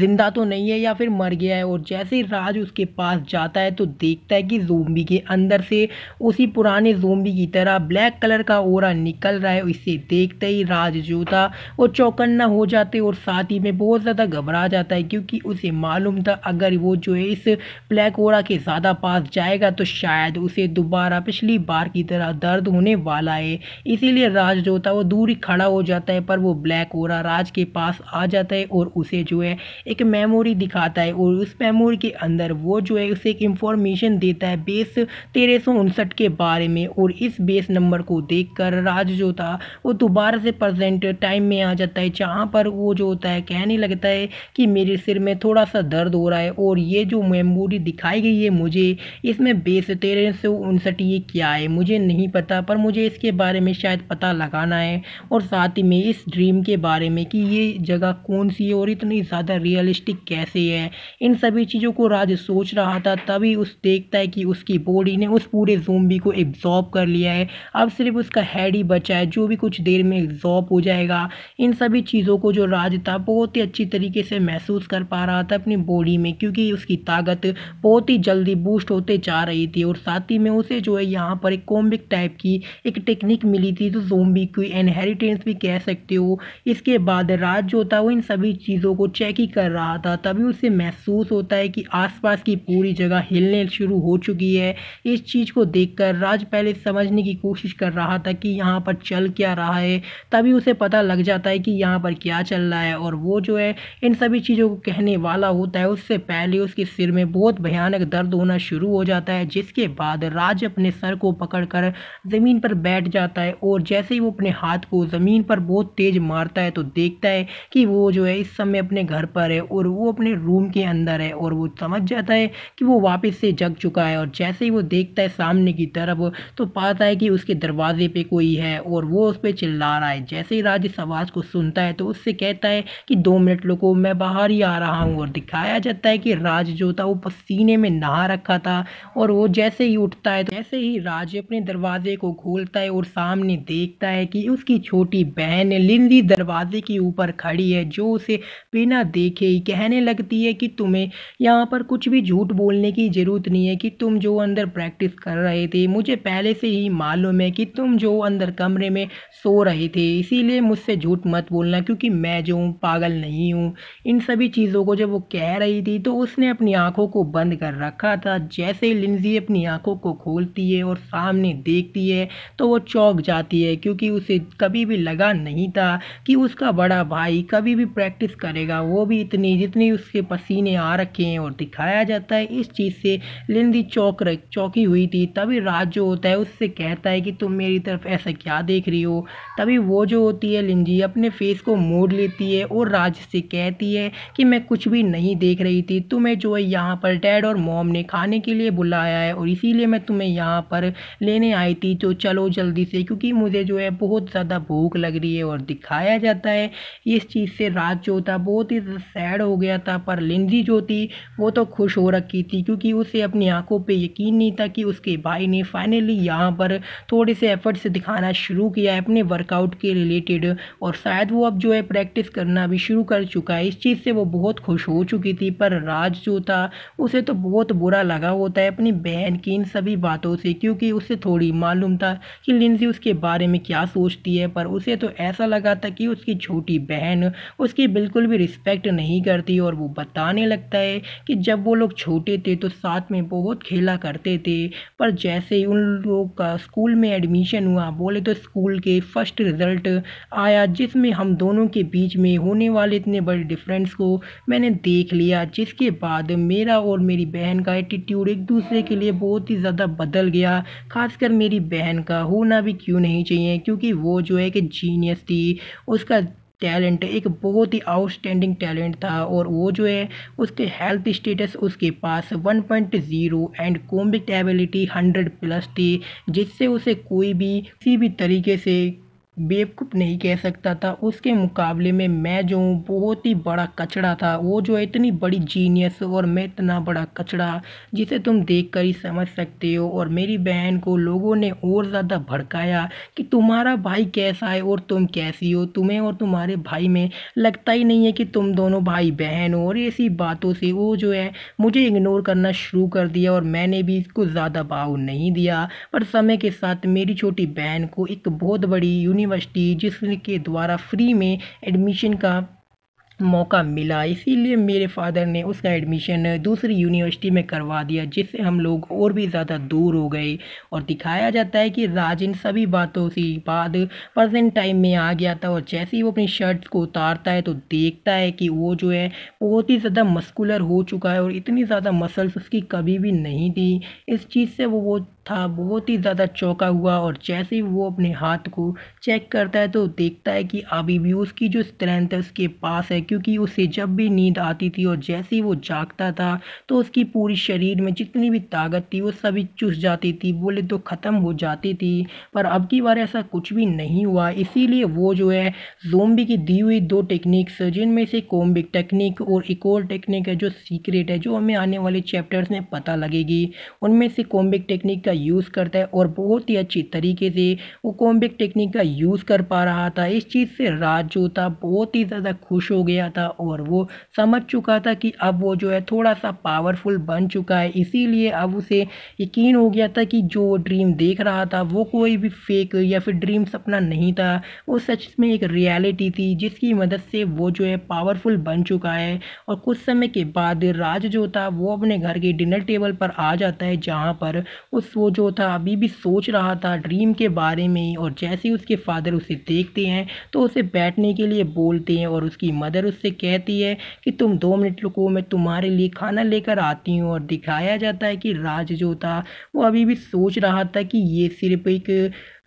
जिंदा तो नहीं है या फिर मर गया है और जैसे ही राज उसके पास जाता है तो देखता है कि जोम्बी के अंदर से उसी पुराने जोम्बी की तरह ब्लैक कलर का ओरा निकल रहा है इसे देखते ही राज जोता वो चौकन्ना हो जाते और साथ ही में बहुत ज़्यादा घबरा जाता है क्योंकि उसे मालूम था अगर वो जो है इस ब्लैक ओरा के ज़्यादा पास जाएगा तो शायद उसे दोबारा पिछली बार की तरह दर्द होने वाला है इसीलिए राज जो वो दूर ही खड़ा हो जाता है पर वो ब्लैक ओरा राज के पास आ जाता है और उसे जो है एक मेमोरी दिखाता है और उस मेमोरी के अंदर वो जो है उसे एक इंफॉर्मेशन देता है बेस तेरह के बारे में और इस बेस नंबर को देखकर राज जो था वो दोबारा से प्रजेंट टाइम में आ जाता है जहाँ पर वो जो होता है कहने लगता है कि मेरे सिर में थोड़ा सा दर्द हो रहा है और ये जो मेमोरी दिखाई गई है मुझे इसमें बेस तेरह सौ उनसठ ये क्या है मुझे नहीं पता पर मुझे इसके बारे में शायद पता लगाना है और साथ ही में इस ड्रीम के बारे में कि ये जगह कौन सी है और इतनी ज़्यादा रियलिस्टिक कैसे है इन सभी चीज़ों को राज सोच रहा था तभी उस देखता है कि उसकी बोर्ड बॉडी ने उस पूरे जोम्बी को एब्जॉर्ब कर लिया है अब सिर्फ उसका हेड ही बचा है जो भी कुछ देर में एब्जॉर्ब हो जाएगा इन सभी चीज़ों को जो राज था बहुत ही अच्छी तरीके से महसूस कर पा रहा था अपनी बॉडी में क्योंकि उसकी ताकत बहुत ही जल्दी बूस्ट होते जा रही थी और साथ ही में उसे जो है यहाँ पर एक कॉम्बिक टाइप की एक टेक्निक मिली थी तो जोम्बी की इनहेरिटेंस भी कह सकते हो इसके बाद राज जो था वो इन सभी चीज़ों को चेक ही कर रहा था तभी उसे महसूस होता है कि आसपास की पूरी जगह हिलने शुरू हो चुकी है इस चीज़ को देखकर राज पहले समझने की कोशिश कर रहा था कि यहाँ पर चल क्या रहा है तभी उसे पता लग जाता है कि यहाँ पर क्या चल रहा है और वो जो है इन सभी चीज़ों को कहने वाला होता है उससे पहले उसके सिर में बहुत भयानक दर्द होना शुरू हो जाता है जिसके बाद राज अपने सर को पकड़कर ज़मीन पर बैठ जाता है और जैसे ही वो अपने हाथ को ज़मीन पर बहुत तेज़ मारता है तो देखता है कि वो जो है इस समय अपने घर पर है और वो अपने रूम के अंदर है और वो समझ जाता है कि वो वापस से जग चुका है और जैसे ही वो देखता है सामने की तरफ तो पाता है कि उसके दरवाजे पे कोई है और वो उस पर चिल्ला रहा है जैसे ही राज इस आवाज़ को सुनता है तो उससे कहता है कि दो मिनट लोगों मैं बाहर ही आ रहा हूँ और दिखाया जाता है कि राज जो था वो पसीने में नहा रखा था और वो जैसे ही उठता है तो जैसे ही राज अपने दरवाजे को खोलता है और सामने देखता है कि उसकी छोटी बहन लिंदी दरवाजे के ऊपर खड़ी है जो उसे बिना देखे ही कहने लगती है कि तुम्हें यहाँ पर कुछ भी झूठ बोलने की ज़रूरत नहीं है कि तुम जो अंदर अंदर प्रैक्टिस कर रहे थे मुझे पहले से ही मालूम है कि तुम जो अंदर कमरे में सो रहे थे इसीलिए मुझसे झूठ मत बोलना क्योंकि मैं जो हूँ पागल नहीं हूँ इन सभी चीज़ों को जब वो कह रही थी तो उसने अपनी आँखों को बंद कर रखा था जैसे ही लिंजी अपनी आँखों को खोलती है और सामने देखती है तो वो चौंक जाती है क्योंकि उसे कभी भी लगा नहीं था कि उसका बड़ा भाई कभी भी प्रैक्टिस करेगा वो भी इतनी जितनी उसके पसीने आ रखे हैं और दिखाया जाता है इस चीज़ से लिंदी रख चौकी हुई थी तभी राज जो होता है उससे कहता है कि तुम मेरी तरफ ऐसा क्या देख रही हो तभी वो जो होती है लिंजी अपने फेस को मोड़ लेती है और राज से कहती है कि मैं कुछ भी नहीं देख रही थी तुम्हें जो है यहाँ पर डैड और मॉम ने खाने के लिए बुलाया है और इसीलिए मैं तुम्हें यहाँ पर लेने आई थी तो चलो जल्दी से क्योंकि मुझे जो है बहुत ज़्यादा भूख लग रही है और दिखाया जाता है इस चीज़ से राज जो था बहुत ही सैड हो गया था पर लिंजी जो थी वो तो खुश हो रखी थी क्योंकि उसे अपनी आँखों पर यकीन नहीं था कि उसके भाई ने फाइनली यहाँ पर थोड़े से एफर्ट्स दिखाना शुरू किया है अपने वर्कआउट के रिलेटेड और शायद वो अब जो है प्रैक्टिस करना भी शुरू कर चुका है इस चीज़ से वो बहुत खुश हो चुकी थी पर राज जो था उसे तो बहुत बुरा लगा होता है अपनी बहन की इन सभी बातों से क्योंकि उसे थोड़ी मालूम था कि लिंजी उसके बारे में क्या सोचती है पर उसे तो ऐसा लगा था कि उसकी छोटी बहन उसकी बिल्कुल भी रिस्पेक्ट नहीं करती और वो बताने लगता है कि जब वो लोग छोटे थे तो साथ में बहुत खेला करते पढ़ते थे पर जैसे ही उन लोगों का स्कूल में एडमिशन हुआ बोले तो स्कूल के फर्स्ट रिज़ल्ट आया जिसमें हम दोनों के बीच में होने वाले इतने बड़े डिफरेंस को मैंने देख लिया जिसके बाद मेरा और मेरी बहन का एटीट्यूड एक दूसरे के लिए बहुत ही ज़्यादा बदल गया खासकर मेरी बहन का होना भी क्यों नहीं चाहिए क्योंकि वो जो है कि जीनियस थी उसका टैलेंट एक बहुत ही आउटस्टैंडिंग टैलेंट था और वो जो है उसके हेल्थ स्टेटस उसके पास one point zero and compatibility hundred plus थी जिससे उसे कोई भी किसी भी तरीके से बेवकूफ़ नहीं कह सकता था उसके मुकाबले में मैं जो हूँ बहुत ही बड़ा कचड़ा था वो जो है इतनी बड़ी जीनियस और मैं इतना बड़ा कचड़ा जिसे तुम देखकर ही समझ सकते हो और मेरी बहन को लोगों ने और ज़्यादा भड़काया कि तुम्हारा भाई कैसा है और तुम कैसी हो तुम्हें और तुम्हारे भाई में लगता ही नहीं है कि तुम दोनों भाई बहन हो और ऐसी बातों से वो जो है मुझे इग्नोर करना शुरू कर दिया और मैंने भी इसको ज़्यादा भाव नहीं दिया पर समय के साथ मेरी छोटी बहन को एक बहुत बड़ी यूनिवर्सिटी जिसके द्वारा फ्री में एडमिशन का मौका मिला इसीलिए मेरे फादर ने उसका एडमिशन दूसरी यूनिवर्सिटी में करवा दिया जिससे हम लोग और भी ज़्यादा दूर हो गए और दिखाया जाता है कि राज इन सभी बातों से बाद प्रजेंट टाइम में आ गया था और जैसे ही वो अपनी शर्ट्स को उतारता है तो देखता है कि वो जो है बहुत ही ज़्यादा मस्कुलर हो चुका है और इतनी ज़्यादा मसल्स उसकी कभी भी नहीं थी इस चीज़ से वो वो था बहुत ही ज़्यादा चौंका हुआ और जैसे ही वो अपने हाथ को चेक करता है तो देखता है कि अभी भी उसकी जो स्ट्रेंथ है उसके पास है क्योंकि उसे जब भी नींद आती थी और जैसे ही वो जागता था तो उसकी पूरी शरीर में जितनी भी ताकत थी वो सभी चुस जाती थी बोले तो ख़त्म हो जाती थी पर अब की बार ऐसा कुछ भी नहीं हुआ इसीलिए वो जो है जोम्बी की दी हुई दो टेक्निक्स जिनमें से कोम्बिक टेक्निक और एक और टेक्निक है जो सीक्रेट है जो हमें आने वाले चैप्टर्स में पता लगेगी उनमें से कोम्बिक टेक्निक का यूज़ करता है और बहुत ही अच्छी तरीके से वो कॉम्बिक टेक्निक का यूज़ कर पा रहा था इस चीज़ से राज जो था बहुत ही ज़्यादा खुश हो गया था और वो समझ चुका था कि अब वो जो है थोड़ा सा पावरफुल बन चुका है इसीलिए अब उसे यकीन हो गया था कि जो ड्रीम देख रहा था वो कोई भी फेक या फिर ड्रीम सपना नहीं था वो सच में एक रियलिटी थी जिसकी मदद से वो जो है पावरफुल बन चुका है और कुछ समय के बाद राज जो था वो अपने घर के डिनर टेबल पर आ जाता है जहाँ पर उस वो जो था अभी भी सोच रहा था ड्रीम के बारे में और जैसे ही उसके फादर उसे देखते हैं तो उसे बैठने के लिए बोलते हैं और उसकी मदर उससे कहती है कि तुम दो मिनट रुको मैं तुम्हारे लिए खाना लेकर आती हूँ और दिखाया जाता है कि राज जो था वो अभी भी सोच रहा था कि ये सिर्फ एक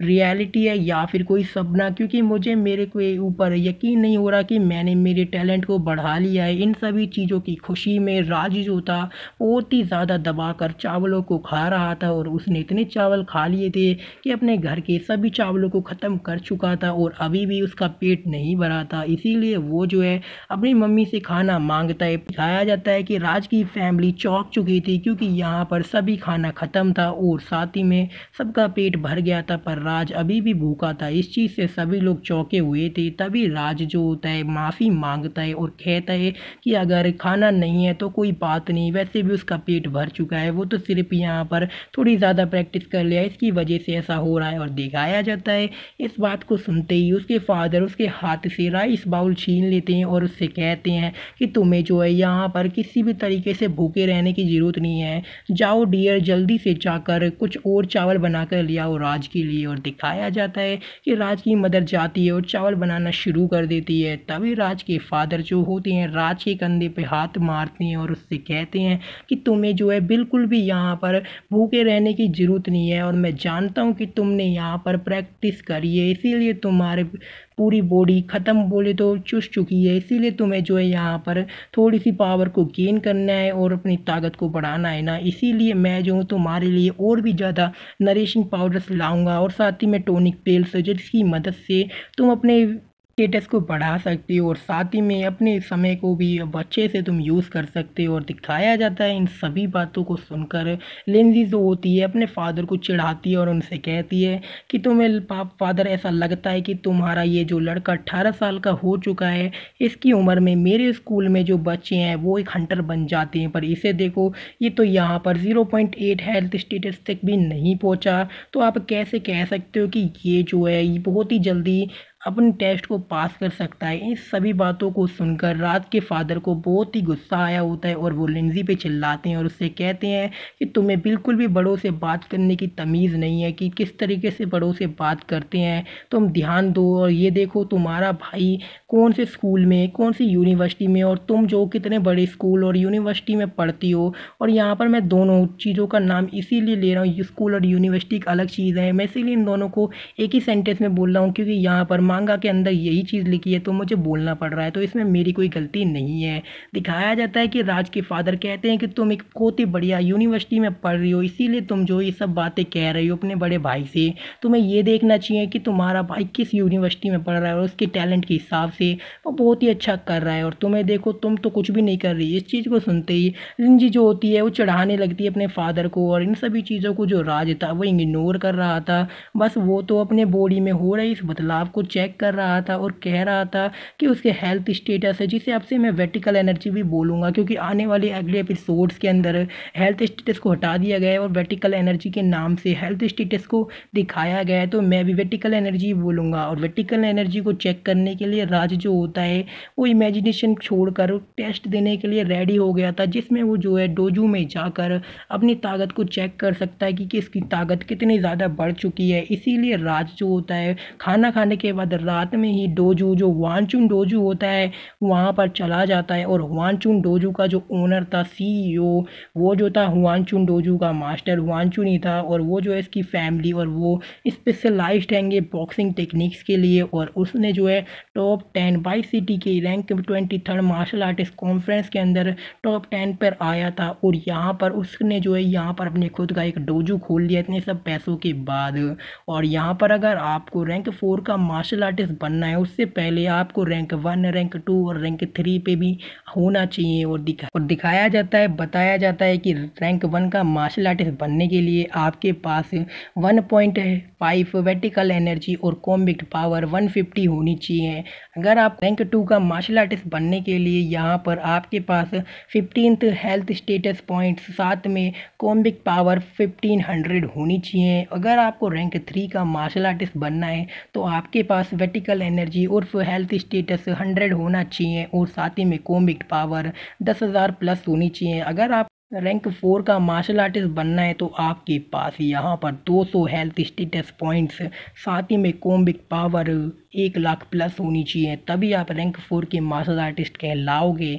रियलिटी है या फिर कोई सपना क्योंकि मुझे मेरे को ऊपर यकीन नहीं हो रहा कि मैंने मेरे टैलेंट को बढ़ा लिया है इन सभी चीज़ों की खुशी में राज जो था बहुत ही ज़्यादा दबा कर चावलों को खा रहा था और उसने इतने चावल खा लिए थे कि अपने घर के सभी चावलों को ख़त्म कर चुका था और अभी भी उसका पेट नहीं भरा था इसीलिए वो जो है अपनी मम्मी से खाना मांगता है दिखाया जाता है कि राज की फैमिली चौंक चुकी थी क्योंकि यहाँ पर सभी खाना ख़त्म था और साथ ही में सबका पेट भर गया था पर राज अभी भी भूखा था इस चीज़ से सभी लोग चौंके हुए थे तभी राज जो होता है माफ़ी मांगता है और कहता है कि अगर खाना नहीं है तो कोई बात नहीं वैसे भी उसका पेट भर चुका है वो तो सिर्फ यहाँ पर थोड़ी ज़्यादा प्रैक्टिस कर लिया इसकी वजह से ऐसा हो रहा है और दिखाया जाता है इस बात को सुनते ही उसके फादर उसके हाथ से राइस बाउल छीन लेते हैं और उससे कहते हैं कि तुम्हें जो है यहाँ पर किसी भी तरीके से भूखे रहने की ज़रूरत नहीं है जाओ डियर जल्दी से जाकर कुछ और चावल बनाकर ले आओ राज के लिए और और दिखाया जाता है कि राज की मदर जाती है और चावल बनाना शुरू कर देती है तभी राज के फादर जो होते हैं राज के कंधे पे हाथ मारते हैं और उससे कहते हैं कि तुम्हें जो है बिल्कुल भी यहाँ पर भूखे रहने की ज़रूरत नहीं है और मैं जानता हूँ कि तुमने यहाँ पर प्रैक्टिस करी है इसीलिए तुम्हारे पूरी बॉडी ख़त्म बोले तो चुस चुकी है इसीलिए तुम्हें जो है यहाँ पर थोड़ी सी पावर को गेन करना है और अपनी ताकत को बढ़ाना है ना इसीलिए मैं जो हूँ तुम्हारे लिए और भी ज़्यादा नरिशिंग पाउडर्स लाऊंगा और साथ ही में टोनिक पेल्स जिसकी मदद से तुम अपने स्टेटस को बढ़ा सकते हो और साथ ही में अपने समय को भी अब अच्छे से तुम यूज़ कर सकते हो और दिखाया जाता है इन सभी बातों को सुनकर लेंजी जो होती है अपने फादर को चिढ़ाती है और उनसे कहती है कि तुम्हें पाप फादर ऐसा लगता है कि तुम्हारा ये जो लड़का अट्ठारह साल का हो चुका है इसकी उम्र में मेरे स्कूल में जो बच्चे हैं वो एक हंटर बन जाते हैं पर इसे देखो ये तो यहाँ पर zero point eight health status तक भी नहीं पहुँचा तो आप कैसे कह सकते हो कि ये जो है ये बहुत ही जल्दी अपने टेस्ट को पास कर सकता है इन सभी बातों को सुनकर रात के फादर को बहुत ही गुस्सा आया होता है और वो लिंजी पे चिल्लाते हैं और उससे कहते हैं कि तुम्हें बिल्कुल भी बड़ों से बात करने की तमीज़ नहीं है कि किस तरीके से बड़ों से बात करते हैं तुम ध्यान दो और ये देखो तुम्हारा भाई कौन से स्कूल में कौन सी यूनिवर्सिटी में और तुम जो कितने बड़े स्कूल और यूनिवर्सिटी में पढ़ती हो और यहाँ पर मैं दोनों चीज़ों का नाम इसीलिए ले रहा हूँ स्कूल और यूनिवर्सिटी एक अलग चीज़ है मैं इसीलिए इन दोनों को एक ही सेंटेंस में बोल रहा हूँ क्योंकि यहाँ पर मांगा के अंदर यही चीज़ लिखी है तो मुझे बोलना पड़ रहा है तो इसमें मेरी कोई गलती नहीं है दिखाया जाता है कि राज के फादर कहते हैं कि तुम एक बहुत ही बढ़िया यूनिवर्सिटी में पढ़ रही हो इसीलिए तुम जो ये सब बातें कह रही हो अपने बड़े भाई से तुम्हें ये देखना चाहिए कि तुम्हारा भाई किस यूनिवर्सिटी में पढ़ रहा है और उसके टैलेंट के हिसाब से वो बहुत ही अच्छा कर रहा है और तुम्हें देखो तुम तो कुछ भी नहीं कर रही इस चीज़ को सुनते ही रिंजी जो होती है वो चढ़ाने लगती है अपने फादर को और इन सभी चीज़ों को जो राज था वो इग्नोर कर रहा था बस वो तो अपने बॉडी में हो रहे इस बदलाव को चेक चेक कर रहा था और कह रहा था कि उसके हेल्थ स्टेटस है जिसे आपसे मैं वेटिकल एनर्जी भी बोलूँगा क्योंकि आने वाले अगले एपिसोड्स के अंदर हेल्थ स्टेटस को हटा दिया गया है और वेटिकल एनर्जी के नाम से हेल्थ स्टेटस को दिखाया गया है तो मैं भी वेटिकल एनर्जी बोलूँगा और वेटिकल एनर्जी को चेक करने के लिए राज जो होता है वो इमेजिनेशन छोड़कर टेस्ट देने के लिए रेडी हो गया था जिसमें वो जो है डोजू में जाकर अपनी ताकत को चेक कर सकता है कि, कि इसकी ताकत कितनी ज़्यादा बढ़ चुकी है इसीलिए राज जो होता है खाना खाने के बाद बाद रात में ही डोजू जो वानचून डोजू होता है वहाँ पर चला जाता है और वानचून डोजू का जो ओनर था सीईओ e वो जो था हुआनचून डोजू का मास्टर हुआनचून ही था और वो जो है इसकी फैमिली और वो स्पेशलाइज्ड हैंगे बॉक्सिंग टेक्निक्स के लिए और उसने जो है टॉप टेन बाई सिटी के rank twenty third martial artist conference के अंदर टॉप टेन पर आया था और यहाँ पर उसने जो है यहाँ पर अपने खुद का एक डोजू खोल लिया इतने सब पैसों के बाद और यहाँ पर अगर आपको रैंक फोर का मार्शल मार्शल आर्टिस्ट बनना है उससे पहले आपको रैंक वन रैंक टू और रैंक थ्री पे भी होना चाहिए और दिखा और दिखाया जाता है बताया जाता है कि रैंक वन का मार्शल आर्टिस्ट बनने के लिए आपके पास one point five vertical energy और कॉम्बिक्ट पावर वन फिफ्टी होनी चाहिए अगर आप रैंक टू का मार्शल आर्टिस्ट बनने के लिए यहाँ पर आपके पास फिफ्टीन हेल्थ स्टेटस पॉइंट्स साथ में कॉम्बिक पावर फिफ्टीन हंड्रेड होनी चाहिए अगर आपको रैंक थ्री का मार्शल आर्टिस्ट बनना है तो आपके पास प्लस वेटिकल एनर्जी और हेल्थ स्टेटस हंड्रेड होना चाहिए और साथ ही में कॉम्बिक पावर दस हज़ार प्लस होनी चाहिए अगर आप रैंक फोर का मार्शल आर्टिस्ट बनना है तो आपके पास यहाँ पर 200 हेल्थ स्टेटस पॉइंट्स साथ ही में कॉम्बिक पावर एक लाख प्लस होनी चाहिए तभी आप रैंक फोर के मार्शल आर्टिस्ट कहलाओगे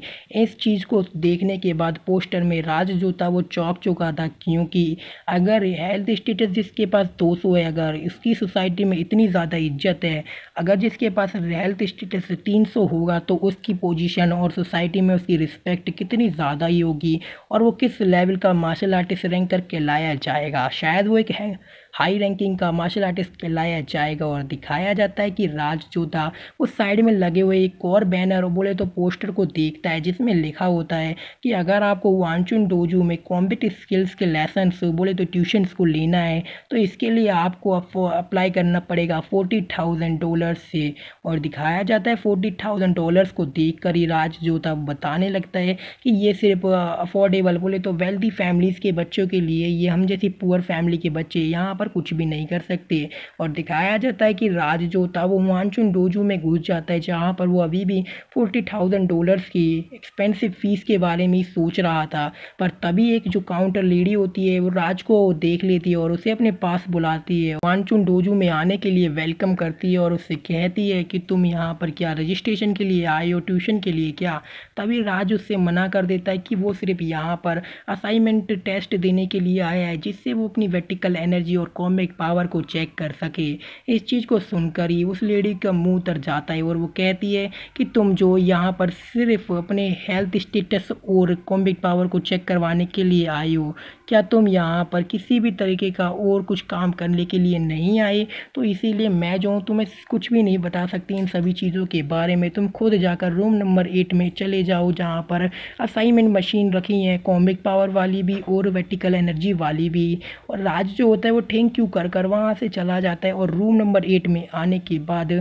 इस चीज़ को देखने के बाद पोस्टर में राज जो था वो चौंक चुका था क्योंकि अगर हेल्थ स्टेटस जिसके पास 200 है अगर उसकी सोसाइटी में इतनी ज़्यादा इज्जत है अगर जिसके पास हेल्थ स्टेटस 300 होगा तो उसकी पोजिशन और सोसाइटी में उसकी रिस्पेक्ट कितनी ज़्यादा ही होगी और वो किस लेवल का मार्शल आर्टिस्ट रैंक कर लाया जाएगा शायद वो एक है हाई रैंकिंग का मार्शल आर्टिस्ट कहलाया जाएगा और दिखाया जाता है कि राज जो था वो साइड में लगे हुए एक और बैनर बोले तो पोस्टर को देखता है जिसमें लिखा होता है कि अगर आपको वांचुन डोजू में कॉम्बिट स्किल्स के लेसन्स बोले तो ट्यूशन्स को लेना है तो इसके लिए आपको अप्लाई करना पड़ेगा फोर्टी थाउजेंड डॉलर से और दिखाया जाता है फोर्टी थाउजेंड डॉलर्स को देख कर ही राज जो बताने लगता है कि ये सिर्फ अफोर्डेबल बोले तो वेल्दी फैमिलीज़ के बच्चों के लिए ये हम जैसी पुअर फैमिली के बच्चे यहाँ पर पर कुछ भी नहीं कर सकते और दिखाया जाता है कि राज जो था वो मानसून डोजू में घुस जाता है जहाँ पर वो अभी भी फोर्टी थाउजेंड डॉलर्स की एक्सपेंसिव फीस के बारे में सोच रहा था पर तभी एक जो काउंटर लेडी होती है वो राज को देख लेती है और उसे अपने पास बुलाती है मानसून डोजू में आने के लिए वेलकम करती है और उससे कहती है कि तुम यहाँ पर क्या रजिस्ट्रेशन के लिए आए हो ट्यूशन के लिए क्या तभी राज उससे मना कर देता है कि वो सिर्फ यहाँ पर असाइनमेंट टेस्ट देने के लिए आया है जिससे वो अपनी वेटिकल एनर्जी और कॉमिक पावर को चेक कर सके इस चीज़ को सुनकर ही उस लेडी का मुंह तर जाता है और वो कहती है कि तुम जो यहाँ पर सिर्फ अपने हेल्थ स्टेटस और कॉमिक पावर को चेक करवाने के लिए आए हो क्या तुम यहाँ पर किसी भी तरीके का और कुछ काम करने के लिए नहीं आए तो इसीलिए मैं जो हूँ तुम्हें कुछ भी नहीं बता सकती इन सभी चीज़ों के बारे में तुम खुद जाकर रूम नंबर एट में चले जाओ जहाँ पर असाइनमेंट मशीन रखी है कॉमिक पावर वाली भी और वर्टिकल एनर्जी वाली भी और राज जो होता है वो ठेंग टिंग क्यू कर कर वहाँ से चला जाता है और रूम नंबर एट में आने के बाद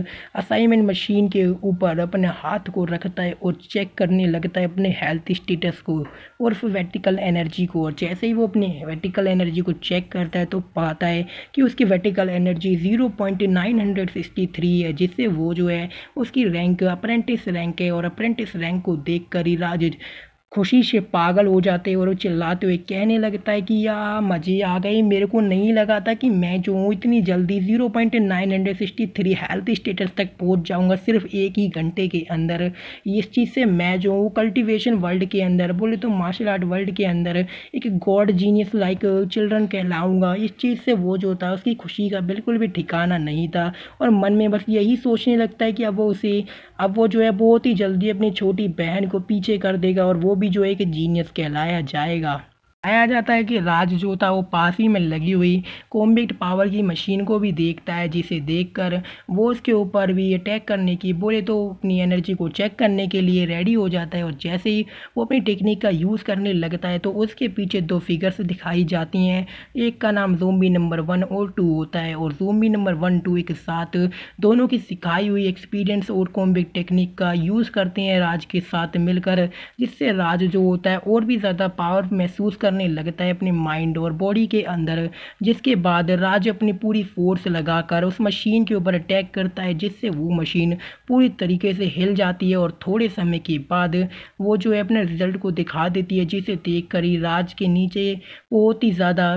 असाइनमेंट मशीन के ऊपर अपने हाथ को रखता है और चेक करने लगता है अपने हेल्थ स्टेटस को और फिर वर्टिकल एनर्जी को और जैसे ही वो अपने वेटिकल एनर्जी को चेक करता है तो पाता है कि उसकी वेटिकल एनर्जी ज़ीरो है जिससे वो जो है उसकी रैंक अप्रेंटिस रैंक है और अप्रेंटिस रैंक को देख ही राज खुशी से पागल हो जाते और वो चिल्लाते हुए कहने लगता है कि यार मज़े आ गए मेरे को नहीं लगा था कि मैं जो हूँ इतनी जल्दी zero point nine hundred sixty three health status तक पहुँच जाऊँगा सिर्फ एक ही घंटे के अंदर इस चीज़ से मैं जो हूँ कल्टिवेशन वर्ल्ड के अंदर बोले तो मार्शल आर्ट वर्ल्ड के अंदर एक गॉड जीनियस लाइक चिल्ड्रन कहलाऊँगा इस चीज़ से वो जो था उसकी खुशी का बिल्कुल भी ठिकाना नहीं था और मन में बस यही सोचने लगता है कि अब वो उसे अब वो जो है बहुत ही जल्दी अपनी छोटी बहन को पीछे कर देगा और वो भी भी जो है कि जीनियस कहलाया जाएगा बताया जाता है कि राज जो था वो पास ही में लगी हुई कॉम्बिक्ट पावर की मशीन को भी देखता है जिसे देखकर वो उसके ऊपर भी अटैक करने की बोले तो अपनी एनर्जी को चेक करने के लिए रेडी हो जाता है और जैसे ही वो अपनी टेक्निक का यूज़ करने लगता है तो उसके पीछे दो फिगर्स दिखाई जाती हैं एक का नाम जोम्बी नंबर वन और टू होता है और जोम्बी नंबर वन टू एक साथ दोनों की सिखाई हुई एक्सपीरियंस और कॉम्बिक टेक्निक का यूज़ करते हैं राज के साथ मिलकर जिससे राज जो होता है और भी ज़्यादा पावर महसूस कर करने लगता है अपने माइंड और बॉडी के अंदर जिसके बाद राज अपनी पूरी फोर्स लगाकर उस मशीन के ऊपर अटैक करता है जिससे वो मशीन पूरी तरीके से हिल जाती है और थोड़े समय के बाद वो जो है अपने रिजल्ट को दिखा देती है जिसे देख कर ही राज के नीचे बहुत ही ज़्यादा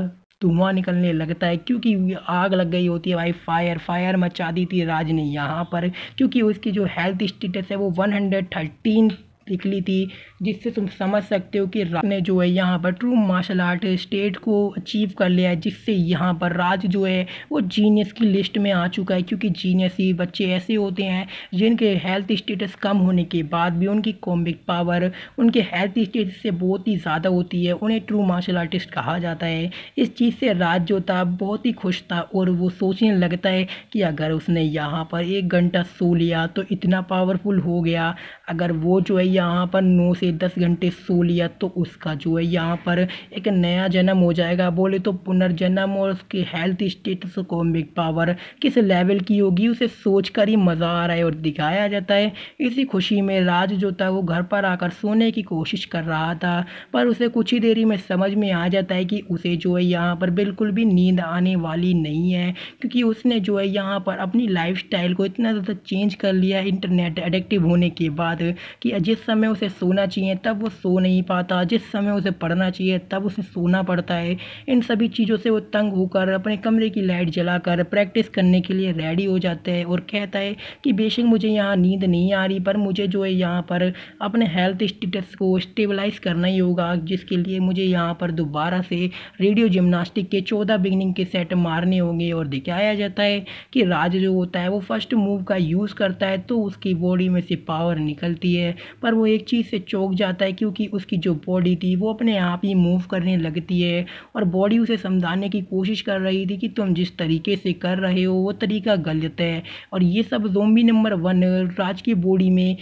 धुआं निकलने लगता है क्योंकि आग लग गई होती है भाई फायर फायर मचा दी थी राज ने यहाँ पर क्योंकि उसकी जो हेल्थ स्टेटस है वो 113 निकली थी जिससे तुम समझ सकते हो कि राज ने जो है यहाँ पर ट्रू मार्शल आर्ट स्टेट को अचीव कर लिया है जिससे यहाँ पर राज जो है वो जीनियस की लिस्ट में आ चुका है क्योंकि जीनियस ही बच्चे ऐसे होते हैं जिनके हेल्थ स्टेटस कम होने के बाद भी उनकी कॉम्बिक पावर उनके हेल्थ स्टेटस से बहुत ही ज़्यादा होती है उन्हें ट्रू मार्शल आर्टिस्ट कहा जाता है इस चीज़ से राज जो था बहुत ही खुश था और वो सोचने लगता है कि अगर उसने यहाँ पर एक घंटा सो लिया तो इतना पावरफुल हो गया अगर वो जो है यहाँ पर नौ से से दस घंटे सो लिया तो उसका जो है यहाँ पर एक नया जन्म हो जाएगा बोले तो पुनर्जन्म और उसके हेल्थ स्टेटस को मिक पावर किस लेवल की होगी उसे सोच कर ही मज़ा आ रहा है और दिखाया जाता है इसी खुशी में राज जो था वो घर पर आकर सोने की कोशिश कर रहा था पर उसे कुछ ही देरी में समझ में आ जाता है कि उसे जो है यहाँ पर बिल्कुल भी नींद आने वाली नहीं है क्योंकि उसने जो है यहाँ पर अपनी लाइफ को इतना ज़्यादा चेंज कर लिया इंटरनेट एडिक्टिव होने के बाद कि जिस समय उसे सोना चाहिए चाहिए तब वो सो नहीं पाता जिस समय उसे पढ़ना चाहिए तब उसे सोना पड़ता है इन सभी चीज़ों से वो तंग होकर अपने कमरे की लाइट जलाकर प्रैक्टिस करने के लिए रेडी हो जाता है और कहता है कि बेशक मुझे यहाँ नींद नहीं आ रही पर मुझे जो है यहाँ पर अपने हेल्थ स्टेटस को स्टेबलाइज करना ही होगा जिसके लिए मुझे यहाँ पर दोबारा से रेडियो जिमनास्टिक के चौदह बिगनिंग के सेट मारने होंगे और दिखाया जाता है कि राज जो होता है वो फर्स्ट मूव का यूज़ करता है तो उसकी बॉडी में से पावर निकलती है पर वो एक चीज़ से चौक उग जाता है क्योंकि उसकी जो बॉडी थी वो अपने आप ही मूव करने लगती है और बॉडी उसे समझाने की कोशिश कर रही थी कि तुम जिस तरीके से कर रहे हो वो तरीका गलत है और ये सब जोम्बी नंबर वन राज की बॉडी में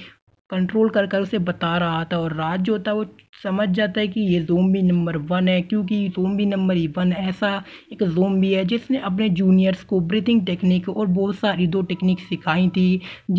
कंट्रोल कर कर उसे बता रहा था और राज जो था वो समझ जाता है कि ये जोम्बी नंबर वन है क्योंकि जोम्बी नंबर ही वन ऐसा एक जोम्बी है जिसने अपने जूनियर्स को ब्रीथिंग टेक्निक और बहुत सारी दो टेक्निक सिखाई थी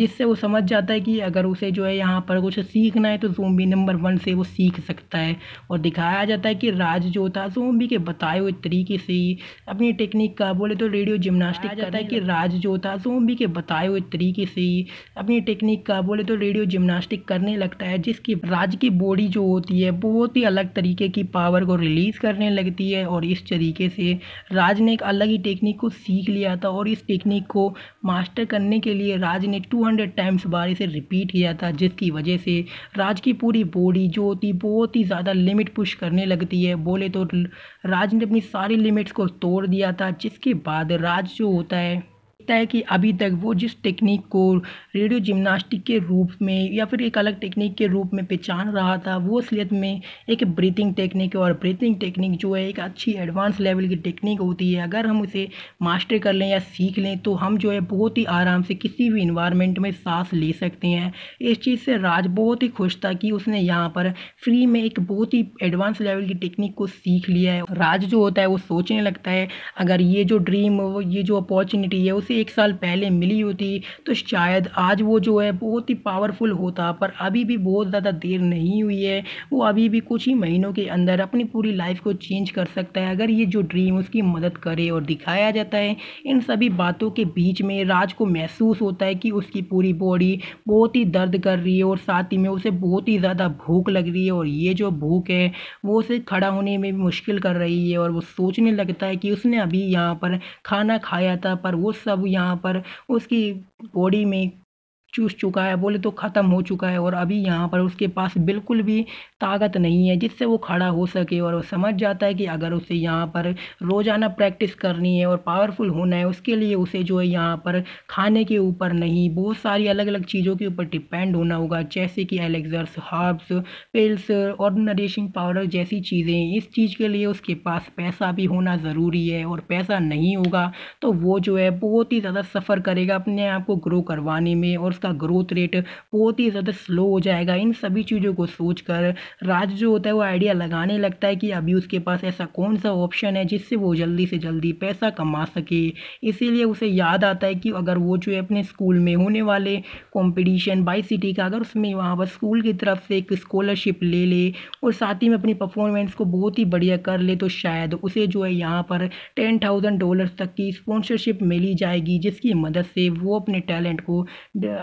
जिससे वो समझ जाता है कि अगर उसे जो है यहाँ पर कुछ सीखना है तो जोम्बी नंबर वन से वो सीख सकता है और दिखाया जाता है कि राज जो था जोम्बी के बताए हुए तरीके से ही अपनी टेक्निक का बोले तो रेडियो जिमनास्टिक जाता है कि राज जो था जोम्बी के बताए हुए तरीके से ही अपनी टेक्निक का बोले तो रेडियो जिमनास्टिक करने लगता है जिसकी राज की बॉडी जो होती है है बहुत ही अलग तरीके की पावर को रिलीज़ करने लगती है और इस तरीके से राज ने एक अलग ही टेक्निक को सीख लिया था और इस टेक्निक को मास्टर करने के लिए राज ने 200 टाइम्स बार इसे रिपीट किया था जिसकी वजह से राज की पूरी बॉडी जो होती बहुत ही ज़्यादा लिमिट पुश करने लगती है बोले तो राज ने अपनी सारी लिमिट्स को तोड़ दिया था जिसके बाद राज जो होता है लगता है कि अभी तक वो जिस टेक्निक को रेडियो जिम्नास्टिक के रूप में या फिर एक अलग टेक्निक के रूप में पहचान रहा था वो असलियत में एक ब्रीथिंग टेक्निक और ब्रीथिंग टेक्निक जो है एक अच्छी एडवांस लेवल की टेक्निक होती है अगर हम उसे मास्टर कर लें या सीख लें तो हम जो है बहुत ही आराम से किसी भी इन्वायरमेंट में सांस ले सकते हैं इस चीज़ से राज बहुत ही खुश था कि उसने यहाँ पर फ्री में एक बहुत ही एडवांस लेवल की टेक्निक को सीख लिया है राज जो होता है वो सोचने लगता है अगर ये जो ड्रीम ये जो अपॉर्चुनिटी है उसे एक साल पहले मिली होती तो शायद आज वो जो है बहुत ही पावरफुल होता पर अभी भी बहुत ज़्यादा देर नहीं हुई है वो अभी भी कुछ ही महीनों के अंदर अपनी पूरी लाइफ को चेंज कर सकता है अगर ये जो ड्रीम उसकी मदद करे और दिखाया जाता है इन सभी बातों के बीच में राज को महसूस होता है कि उसकी पूरी बॉडी बहुत ही दर्द कर रही है और साथ ही में उसे बहुत ही ज़्यादा भूख लग रही है और ये जो भूख है वो उसे खड़ा होने में भी मुश्किल कर रही है और वो सोचने लगता है कि उसने अभी यहाँ पर खाना खाया था पर वो सब यहाँ पर उसकी बॉडी में चूस चुका है बोले तो ख़त्म हो चुका है और अभी यहाँ पर उसके पास बिल्कुल भी ताकत नहीं है जिससे वो खड़ा हो सके और वो समझ जाता है कि अगर उसे यहाँ पर रोज़ाना प्रैक्टिस करनी है और पावरफुल होना है उसके लिए उसे जो है यहाँ पर खाने के ऊपर नहीं बहुत सारी अलग अलग चीज़ों के ऊपर डिपेंड होना होगा जैसे कि एलेक्जर्स हर्ब्स पिल्स और नरिशिंग पाउडर जैसी चीज़ें इस चीज़ के लिए उसके पास पैसा भी होना ज़रूरी है और पैसा नहीं होगा तो वो जो है बहुत ही ज़्यादा सफ़र करेगा अपने आप को ग्रो करवाने में और उसका ग्रोथ रेट बहुत ही ज़्यादा स्लो हो जाएगा इन सभी चीज़ों को सोच कर राज जो होता है वो आइडिया लगाने लगता है कि अभी उसके पास ऐसा कौन सा ऑप्शन है जिससे वो जल्दी से जल्दी पैसा कमा सके इसीलिए उसे याद आता है कि अगर वो जो है अपने स्कूल में होने वाले कॉम्पिटिशन बाई सिटी का अगर उसमें वहाँ पर स्कूल की तरफ से एक स्कॉलरशिप ले ले और साथ ही में अपनी परफॉर्मेंस को बहुत ही बढ़िया कर ले तो शायद उसे जो है यहाँ पर टेन थाउजेंड डॉलर तक की स्पॉन्सरशिप मिली जाएगी जिसकी मदद से वो अपने टैलेंट को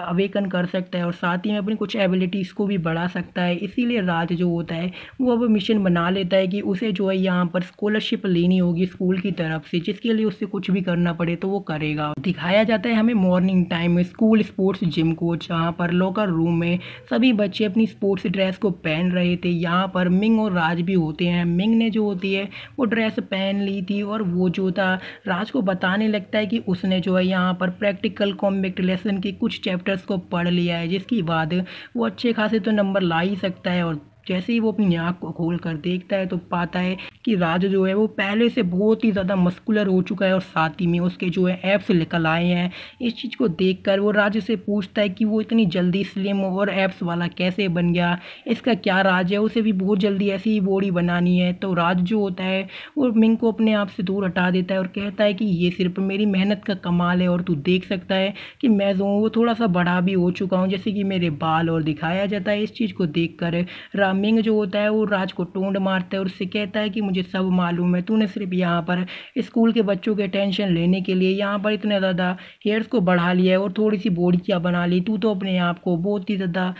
अवेकन कर सकता है और साथ ही में अपनी कुछ एबिलिटीज़ को भी बढ़ा सकता है इसीलिए राज जो होता है वो अब मिशन बना लेता है कि उसे जो है यहाँ पर स्कॉलरशिप लेनी होगी स्कूल की तरफ से जिसके लिए उससे कुछ भी करना पड़े तो वो करेगा दिखाया जाता है हमें मॉर्निंग टाइम में स्कूल स्पोर्ट्स जिम को जहाँ पर लॉकर रूम में सभी बच्चे अपनी स्पोर्ट्स ड्रेस को पहन रहे थे यहाँ पर मिंग और राज भी होते हैं मिंग ने जो होती है वो ड्रेस पहन ली थी और वो जो था राज को बताने लगता है कि उसने जो है यहाँ पर प्रैक्टिकल कॉम्बेक्ट लेसन के कुछ चैप्टर को पढ़ लिया है जिसकी बाद वो अच्छे खासे तो नंबर ला ही सकता है और जैसे ही वो अपनी आँख को खोल कर देखता है तो पाता है कि राज जो है वो पहले से बहुत ही ज़्यादा मस्कुलर हो चुका है और साथ ही में उसके जो है ऐप्स निकल आए हैं इस चीज़ को देख कर वो राज से पूछता है कि वो इतनी जल्दी स्लिम और ऐप्स वाला कैसे बन गया इसका क्या राज है उसे भी बहुत जल्दी ऐसी ही बॉडी बनानी है तो राज जो होता है वो मिंग को अपने आप से दूर हटा देता है और कहता है कि ये सिर्फ मेरी मेहनत का कमाल है और तू देख सकता है कि मैं जो हूँ वो थोड़ा सा बड़ा भी हो चुका हूँ जैसे कि मेरे बाल और दिखाया जाता है इस चीज़ को देख कर मिंग जो होता है वो राज को टोंड मारता है और उससे कहता है कि मुझे सब मालूम है तूने सिर्फ यहाँ पर स्कूल के बच्चों के टेंशन लेने के लिए यहाँ पर इतने ज़्यादा हेयर्स को बढ़ा लिया है और थोड़ी सी बोर्ड क्या बना ली तू तो अपने आप को बहुत ही ज़्यादा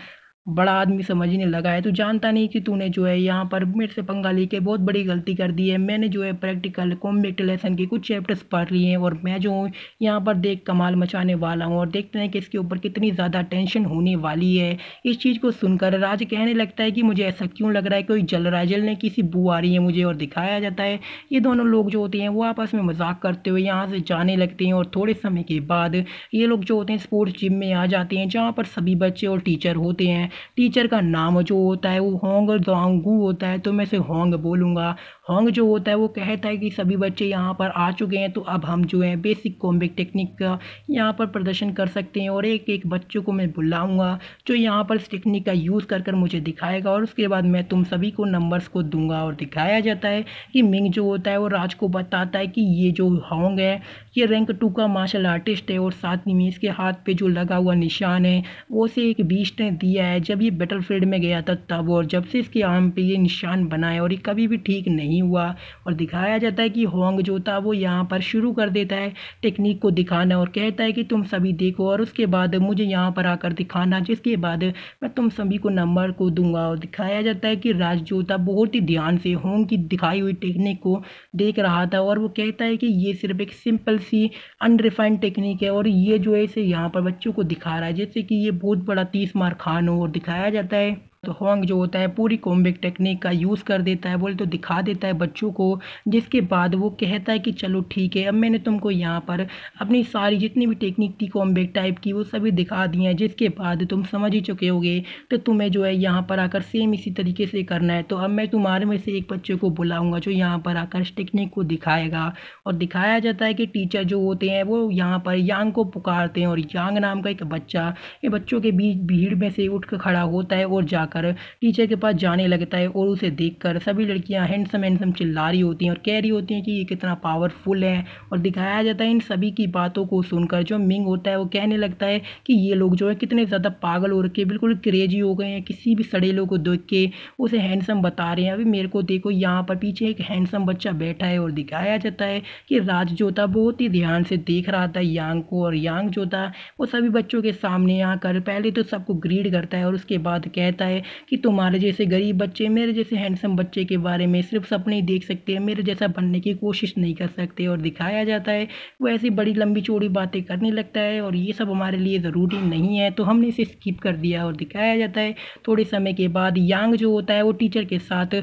बड़ा आदमी समझने लगा है तो जानता नहीं कि तूने जो है यहाँ पर मेरे से पंगा लेके बहुत बड़ी गलती कर दी है मैंने जो है प्रैक्टिकल कॉम्बिक्ट लेसन के कुछ चैप्टर्स पढ़ लिए हैं और मैं जो हूँ यहाँ पर देख कमाल मचाने वाला हूँ और देखते हैं कि इसके ऊपर कितनी ज़्यादा टेंशन होने वाली है इस चीज़ को सुनकर राज कहने लगता है कि मुझे ऐसा क्यों लग रहा है कोई जल रहा है जलने की सी बू आ रही है मुझे और दिखाया जाता है ये दोनों लोग जो होते हैं वो आपस में मजाक करते हुए यहाँ से जाने लगते हैं और थोड़े समय के बाद ये लोग जो होते हैं स्पोर्ट्स जिम में आ जाते हैं जहाँ पर सभी बच्चे और टीचर होते हैं टीचर का नाम जो होता है वो होंग जोंगू होता है तो मैं इसे होंग बोलूँगा होंग जो होता है वो कहता है कि सभी बच्चे यहाँ पर आ चुके हैं तो अब हम जो है बेसिक कॉम्बिक टेक्निक का यहाँ पर प्रदर्शन कर सकते हैं और एक एक बच्चों को मैं बुलाऊँगा जो यहाँ पर इस टेक्निक का यूज़ कर कर मुझे दिखाएगा और उसके बाद मैं तुम सभी को नंबर्स को दूंगा और दिखाया जाता है कि मिंग जो होता है वो राज को बताता है कि ये जो होंग है ये रैंक टू का मार्शल आर्टिस्ट है और साथ ही में इसके हाथ पे जो लगा हुआ निशान है वो से एक बीस्ट ने दिया है जब ये फील्ड में गया था तब और जब से इसकी आम पे ये निशान बनाए और ये कभी भी ठीक नहीं हुआ और दिखाया जाता है कि होंग जो था वो यहाँ पर शुरू कर देता है टेक्निक को दिखाना और कहता है कि तुम सभी देखो और उसके बाद मुझे यहाँ पर आकर दिखाना जिसके बाद मैं तुम सभी को नंबर को दूंगा और दिखाया जाता है कि राज जो था बहुत ही ध्यान से होंग की दिखाई हुई टेक्निक को देख रहा था और वो कहता है कि ये सिर्फ एक सिंपल सी अनरिफाइंड टेक्निक है और ये जो है इसे यहाँ पर बच्चों को दिखा रहा है जैसे कि ये बहुत बड़ा तीस मार खान हो और दिखाया जाता है तो होंग जो होता है पूरी कॉम्बिक टेक्निक का यूज़ कर देता है बोले तो दिखा देता है बच्चों को जिसके बाद वो कहता है कि चलो ठीक है अब मैंने तुमको यहाँ पर अपनी सारी जितनी भी टेक्निक थी कॉम्बिक टाइप की वो सभी दिखा दी हैं जिसके बाद तुम समझ ही चुके होगे तो तुम्हें जो है यहाँ पर आकर सेम इसी तरीके से करना है तो अब मैं तुम्हारे में से एक बच्चे को बुलाऊंगा जो यहाँ पर आकर इस टेक्निक को दिखाएगा और दिखाया जाता है कि टीचर जो होते हैं वो यहाँ पर यांग को पुकारते हैं और यांग नाम का एक बच्चा ये बच्चों के बीच भीड़ में से उठ कर खड़ा होता है और जाकर आकर टीचर के पास जाने लगता है और उसे देखकर सभी लड़कियां हैंडसम हैंडसम चिल्ला रही होती हैं और कह रही होती हैं कि ये कितना पावरफुल है और दिखाया जाता है इन सभी की बातों को सुनकर जो मिंग होता है वो कहने लगता है कि ये लोग जो है कितने ज़्यादा पागल हो रखे बिल्कुल क्रेजी हो गए हैं किसी भी लोग को देख के उसे हैंडसम बता रहे हैं अभी मेरे को देखो यहाँ पर पीछे एक हैंडसम बच्चा बैठा है और दिखाया जाता है कि राज जो था बहुत ही ध्यान से देख रहा था यांग को और यांग जो था वो सभी बच्चों के सामने आकर पहले तो सबको ग्रीड करता है और उसके बाद कहता है है कि तुम्हारे जैसे गरीब बच्चे मेरे जैसे हैंडसम बच्चे के बारे में सिर्फ सपने देख सकते हैं मेरे जैसा बनने की कोशिश नहीं कर सकते और दिखाया जाता है वो ऐसी बड़ी लंबी चौड़ी बातें करने लगता है और ये सब हमारे लिए ज़रूरी नहीं है तो हमने इसे स्किप कर दिया और दिखाया जाता है थोड़े समय के बाद यांग जो होता है वो टीचर के साथ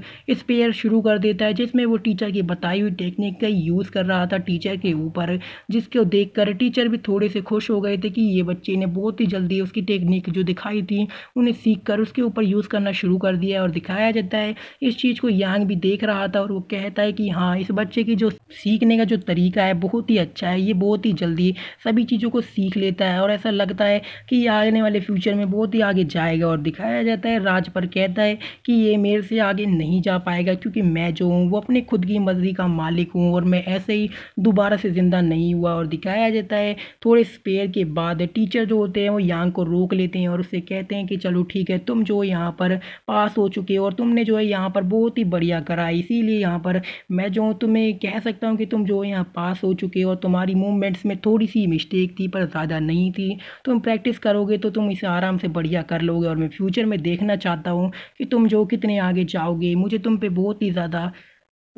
स्पेयर शुरू कर देता है जिसमें वो टीचर की बताई हुई टेक्निक का यूज़ कर रहा था टीचर के ऊपर जिसको कर टीचर भी थोड़े से खुश हो गए थे कि ये बच्चे ने बहुत ही जल्दी उसकी टेक्निक जो दिखाई थी उन्हें सीख कर उसके ऊपर पर यूज़ करना शुरू कर दिया है और दिखाया जाता है इस चीज़ को यांग भी देख रहा था और वो कहता है कि हाँ इस बच्चे की जो सीखने का जो तरीका है बहुत ही अच्छा है ये बहुत ही जल्दी सभी चीज़ों को सीख लेता है और ऐसा लगता है कि ये आने वाले फ्यूचर में बहुत ही आगे जाएगा और दिखाया जाता है राज पर कहता है कि ये मेरे से आगे नहीं जा पाएगा क्योंकि मैं जो हूँ वो अपने खुद की मर्ज़ी का मालिक हूँ और मैं ऐसे ही दोबारा से ज़िंदा नहीं हुआ और दिखाया जाता है थोड़े स्पेयर के बाद टीचर जो होते हैं वो यांग को रोक लेते हैं और उससे कहते हैं कि चलो ठीक है तुम जो यहाँ पर पास हो चुके और तुमने जो है यहाँ पर बहुत ही बढ़िया करा इसीलिए यहाँ पर मैं जो तुम्हें कह सकता हूँ कि तुम जो यहाँ पास हो चुके और तुम्हारी मूवमेंट्स में थोड़ी सी मिस्टेक थी पर ज़्यादा नहीं थी तुम प्रैक्टिस करोगे तो तुम इसे आराम से बढ़िया कर लोगे और मैं फ्यूचर में देखना चाहता हूँ कि तुम जो कितने आगे जाओगे मुझे तुम पर बहुत ही ज़्यादा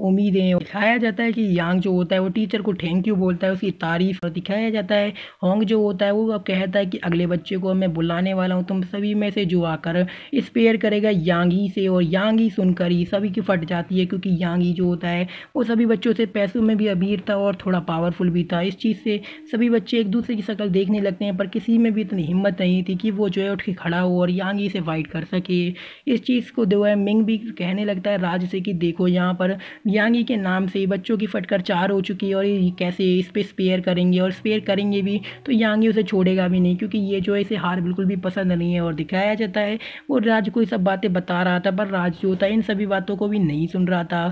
उम्मीदें दिखाया जाता है कि यांग जो होता है वो टीचर को थैंक यू बोलता है उसकी तारीफ और दिखाया जाता है होंग जो होता है वो अब कहता है कि अगले बच्चे को मैं बुलाने वाला हूँ तुम सभी में से जो आकर स्पेयर करेगा करेगा यांगी से और यांगी सुनकर ही सभी की फट जाती है क्योंकि यांगी जो होता है वो सभी बच्चों से पैसों में भी अबीर था और थोड़ा पावरफुल भी था इस चीज़ से सभी बच्चे एक दूसरे की शक्ल देखने लगते हैं पर किसी में भी इतनी हिम्मत नहीं थी कि वो जो है उठ के खड़ा हो और यांगी से फाइट कर सके इस चीज़ को जो है मिंग भी कहने लगता है राज से कि देखो यहाँ पर यांगी के नाम से बच्चों की फटकर चार हो चुकी है और ये कैसे इस पर स्पेयर करेंगे और स्पेयर करेंगे भी तो यांगी उसे छोड़ेगा भी नहीं क्योंकि ये जो है इसे हार बिल्कुल भी पसंद नहीं है और दिखाया जाता है वो राज को ये सब बातें बता रहा था पर राज जो होता है इन सभी बातों को भी नहीं सुन रहा था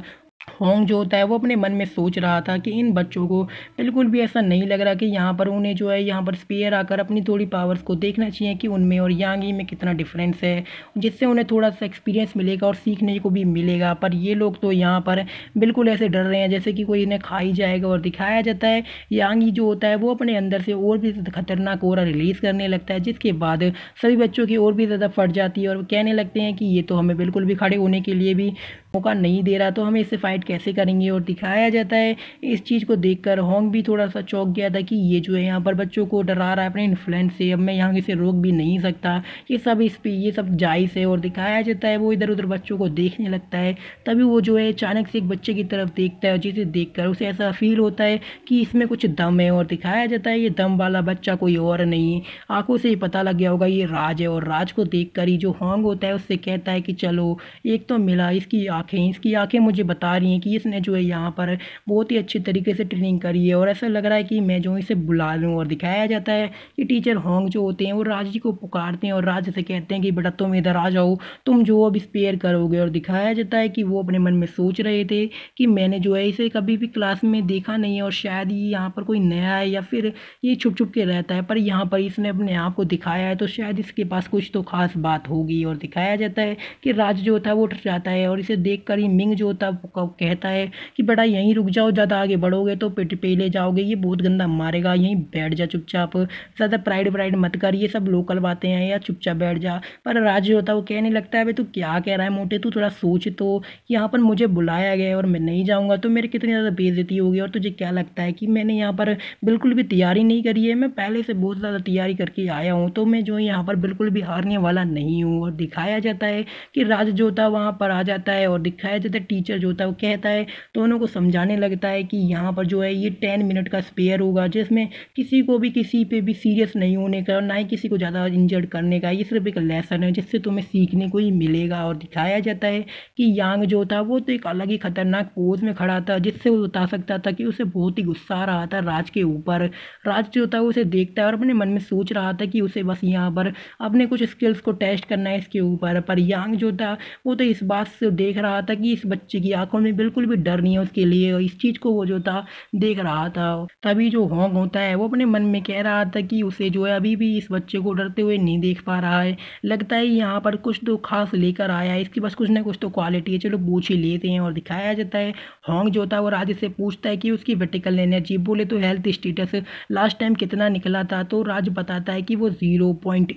होंग जो होता है वो अपने मन में सोच रहा था कि इन बच्चों को बिल्कुल भी ऐसा नहीं लग रहा कि यहाँ पर उन्हें जो है यहाँ पर स्पेयर आकर अपनी थोड़ी पावर्स को देखना चाहिए कि उनमें और यांगी में कितना डिफरेंस है जिससे उन्हें थोड़ा सा एक्सपीरियंस मिलेगा और सीखने को भी मिलेगा पर ये लोग तो यहाँ पर बिल्कुल ऐसे डर रहे हैं जैसे कि कोई इन्हें खा ही जाएगा और दिखाया जाता है यांगी जो होता है वो अपने अंदर से और भी खतरनाक और रिलीज़ करने लगता है जिसके बाद सभी बच्चों की और भी ज़्यादा फट जाती है और कहने लगते हैं कि ये तो हमें बिल्कुल भी खड़े होने के लिए भी मौका नहीं दे रहा तो हम इसे फाइट कैसे करेंगे और दिखाया जाता है इस चीज़ को देखकर होंग भी थोड़ा सा चौंक गया था कि ये जो है यहाँ पर बच्चों को डरा रहा है अपने इन्फ्लुएंस से अब मैं यहाँ इसे रोक भी नहीं सकता ये सब इस पर ये सब जायज़ है और दिखाया जाता है वो इधर उधर बच्चों को देखने लगता है तभी वो जो है अचानक से एक बच्चे की तरफ देखता है जिसे देख उसे ऐसा फील होता है कि इसमें कुछ दम है और दिखाया जाता है ये दम वाला बच्चा कोई और नहीं आँखों आंखों से ही पता लग गया होगा ये राज है और राज को देख ही जो होंग होता है उससे कहता है कि चलो एक तो मिला इसकी आँखें इसकी आँखें मुझे बता रही हैं कि इसने जो है यहाँ पर बहुत ही अच्छे तरीके से ट्रेनिंग करी है और ऐसा लग रहा है कि मैं जो इसे बुला लूँ और दिखाया जाता है कि टीचर होंग जो होते हैं वो राज जी को पुकारते हैं और राज से कहते हैं कि बेटा तुम इधर आ जाओ तुम जो अब स्पेयर करोगे और दिखाया जाता है कि वो अपने मन में सोच रहे थे कि मैंने जो है इसे कभी भी क्लास में देखा नहीं है और शायद ये यहाँ पर कोई नया है या फिर ये छुप छुप के रहता है पर यहाँ पर इसने अपने आप को दिखाया है तो शायद इसके पास कुछ तो खास बात होगी और दिखाया जाता है कि राज जो था वो उठ जाता है और इसे देख देखकर ही मिंग जो होता है कहता है कि बेटा यहीं रुक जाओ ज़्यादा आगे बढ़ोगे तो पेट पेले जाओगे ये बहुत गंदा मारेगा यहीं बैठ जा चुपचाप ज़्यादा प्राइड प्राइड मत कर ये सब लोकल बातें हैं या चुपचाप बैठ जा पर राज जो होता है वो कहने लगता है भाई तू क्या कह रहा है मोटे तू थोड़ा सोच तो यहाँ पर मुझे बुलाया गया है और मैं नहीं जाऊँगा तो मेरे कितनी ज़्यादा बेजती होगी और तुझे क्या लगता है कि मैंने यहाँ पर बिल्कुल भी तैयारी नहीं करी है मैं पहले से बहुत ज़्यादा तैयारी करके आया हूँ तो मैं जो यहाँ पर बिल्कुल भी हारने वाला नहीं हूँ और दिखाया जाता है कि राज जो होता है वहाँ पर आ जाता है और दिखाया जाता है टीचर तो जो होता है वो कहता है तो उन्हों को समझाने लगता है कि यहाँ पर जो है ये टेन मिनट का स्पेयर होगा जिसमें किसी को भी किसी पे भी सीरियस नहीं होने का और ना ही किसी को ज़्यादा इंजर्ड करने का ये सिर्फ एक लेसन है जिससे तुम्हें सीखने को ही मिलेगा और दिखाया जाता है कि यांग जो था वो तो एक अलग ही खतरनाक पोज में खड़ा था जिससे वो बता सकता था कि उसे बहुत ही गुस्सा आ रहा था राज के ऊपर राज जो था उसे देखता है और अपने मन में सोच रहा था कि उसे बस यहाँ पर अपने कुछ स्किल्स को टेस्ट करना है इसके ऊपर पर यांग जो था वो तो इस बात से देख रहा रहा था कि इस बच्चे की आंखों में बिल्कुल भी डर नहीं है उसके लिए और इस चीज़ को वो जो था देख रहा था तभी जो होंग होता है वो अपने मन में कह रहा था कि उसे जो है अभी भी इस बच्चे को डरते हुए नहीं देख पा रहा है लगता है यहाँ पर कुछ तो खास लेकर आया है इसकी बस कुछ ना कुछ तो क्वालिटी है चलो पूछ ही लेते हैं और दिखाया जाता है होंग जो था वो राजे से पूछता है कि उसकी वर्टिकल एनर्जी बोले तो हेल्थ स्टेटस लास्ट टाइम कितना निकला था तो राज बताता है कि वो ज़ीरो पॉइंट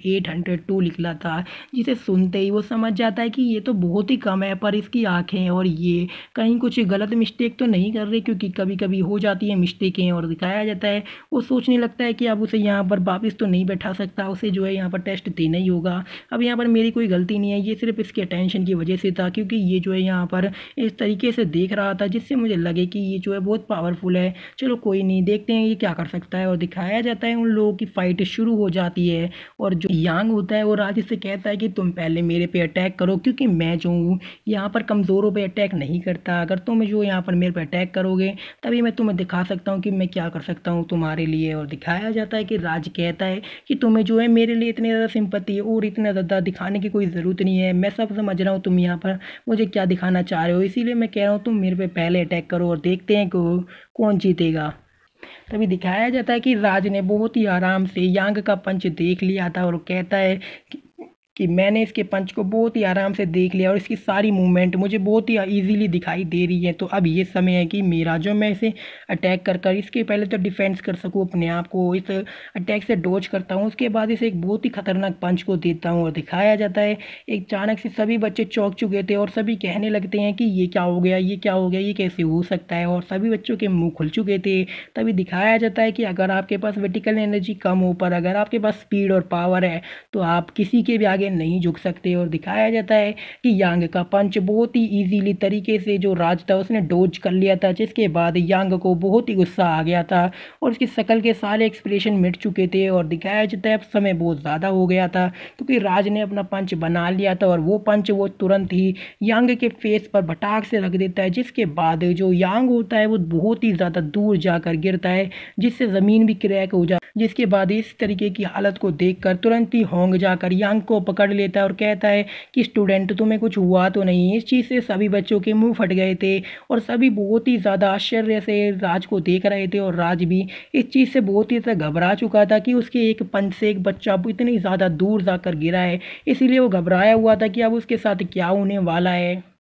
निकला था जिसे सुनते ही वो समझ जाता है कि ये तो बहुत ही कम है पर इसकी आँखें और ये कहीं कुछ गलत मिस्टेक तो नहीं कर रहे क्योंकि कभी कभी हो जाती है मिस्टेकें और दिखाया जाता है वो सोचने लगता है कि अब उसे यहाँ पर वापस तो नहीं बैठा सकता उसे जो है यहाँ पर टेस्ट देना ही होगा अब यहाँ पर मेरी कोई गलती नहीं है ये सिर्फ इसके अटेंशन की वजह से था क्योंकि ये जो है यहाँ पर इस तरीके से देख रहा था जिससे मुझे लगे कि ये जो है बहुत पावरफुल है चलो कोई नहीं देखते हैं ये क्या कर सकता है और दिखाया जाता है उन लोगों की फ़ाइट शुरू हो जाती है और जो यांग होता है वो राज से कहता है कि तुम पहले मेरे पे अटैक करो क्योंकि मैं जो हूँ यहाँ पर कमज़ोरों पे अटैक नहीं करता अगर तुम जो यहाँ पर मेरे पे अटैक करोगे तभी मैं तुम्हें दिखा सकता हूँ कि मैं क्या कर सकता हूँ तुम्हारे लिए और दिखाया जाता है कि राज कहता है कि तुम्हें जो है मेरे लिए इतनी ज़्यादा सिंपत्ति है और इतना ज़्यादा दिखाने की कोई ज़रूरत नहीं है मैं सब समझ रहा हूँ तुम यहाँ पर मुझे क्या दिखाना चाह रहे हो इसीलिए मैं कह रहा हूँ तुम मेरे पर पहले अटैक करो और देखते हैं कि कौन जीतेगा तभी दिखाया जाता है कि राज ने बहुत ही आराम से यांग का पंच देख लिया था और कहता है कि कि मैंने इसके पंच को बहुत ही आराम से देख लिया और इसकी सारी मूवमेंट मुझे बहुत ही ईजिली दिखाई दे रही है तो अब ये समय है कि मेरा जो मैं इसे अटैक कर कर इसके पहले तो डिफेंस कर सकूँ अपने आप को इस अटैक से डोज करता हूँ उसके बाद इसे एक बहुत ही खतरनाक पंच को देता हूँ और दिखाया जाता है एक अचानक से सभी बच्चे चौंक चुके थे और सभी कहने लगते हैं कि ये क्या हो गया ये क्या हो गया ये कैसे हो सकता है और सभी बच्चों के मुँह खुल चुके थे तभी दिखाया जाता है कि अगर आपके पास वर्टिकल एनर्जी कम हो पर अगर आपके पास स्पीड और पावर है तो आप किसी के भी आगे आगे नहीं झुक सकते और दिखाया जाता है कि यांग का पंच बहुत ही ईजीली तरीके से जो राज था उसने डोज कर लिया था जिसके बाद यांग को बहुत ही गुस्सा आ गया था और उसकी शकल के सारे एक्सप्रेशन मिट चुके थे और दिखाया जाता है अब समय बहुत ज़्यादा हो गया था क्योंकि राज ने अपना पंच बना लिया था और वो पंच वो तुरंत ही यांग के फेस पर भटाक से रख देता है जिसके बाद जो यांग होता है वो बहुत ही ज़्यादा दूर जाकर गिरता है जिससे ज़मीन भी क्रैक हो जाती जिसके बाद इस तरीके की हालत को देखकर तुरंत ही होंग जाकर यांग को पकड़ लेता है और कहता है कि स्टूडेंट तुम्हें कुछ हुआ तो नहीं इस चीज़ से सभी बच्चों के मुँह फट गए थे और सभी बहुत ही ज़्यादा आश्चर्य से राज को देख रहे थे और राज भी इस चीज़ से बहुत ही ज़्यादा घबरा चुका था कि उसके एक पंच से एक बच्चा इतनी ज़्यादा दूर जाकर गिरा है इसीलिए वो घबराया हुआ था कि अब उसके साथ क्या होने वाला है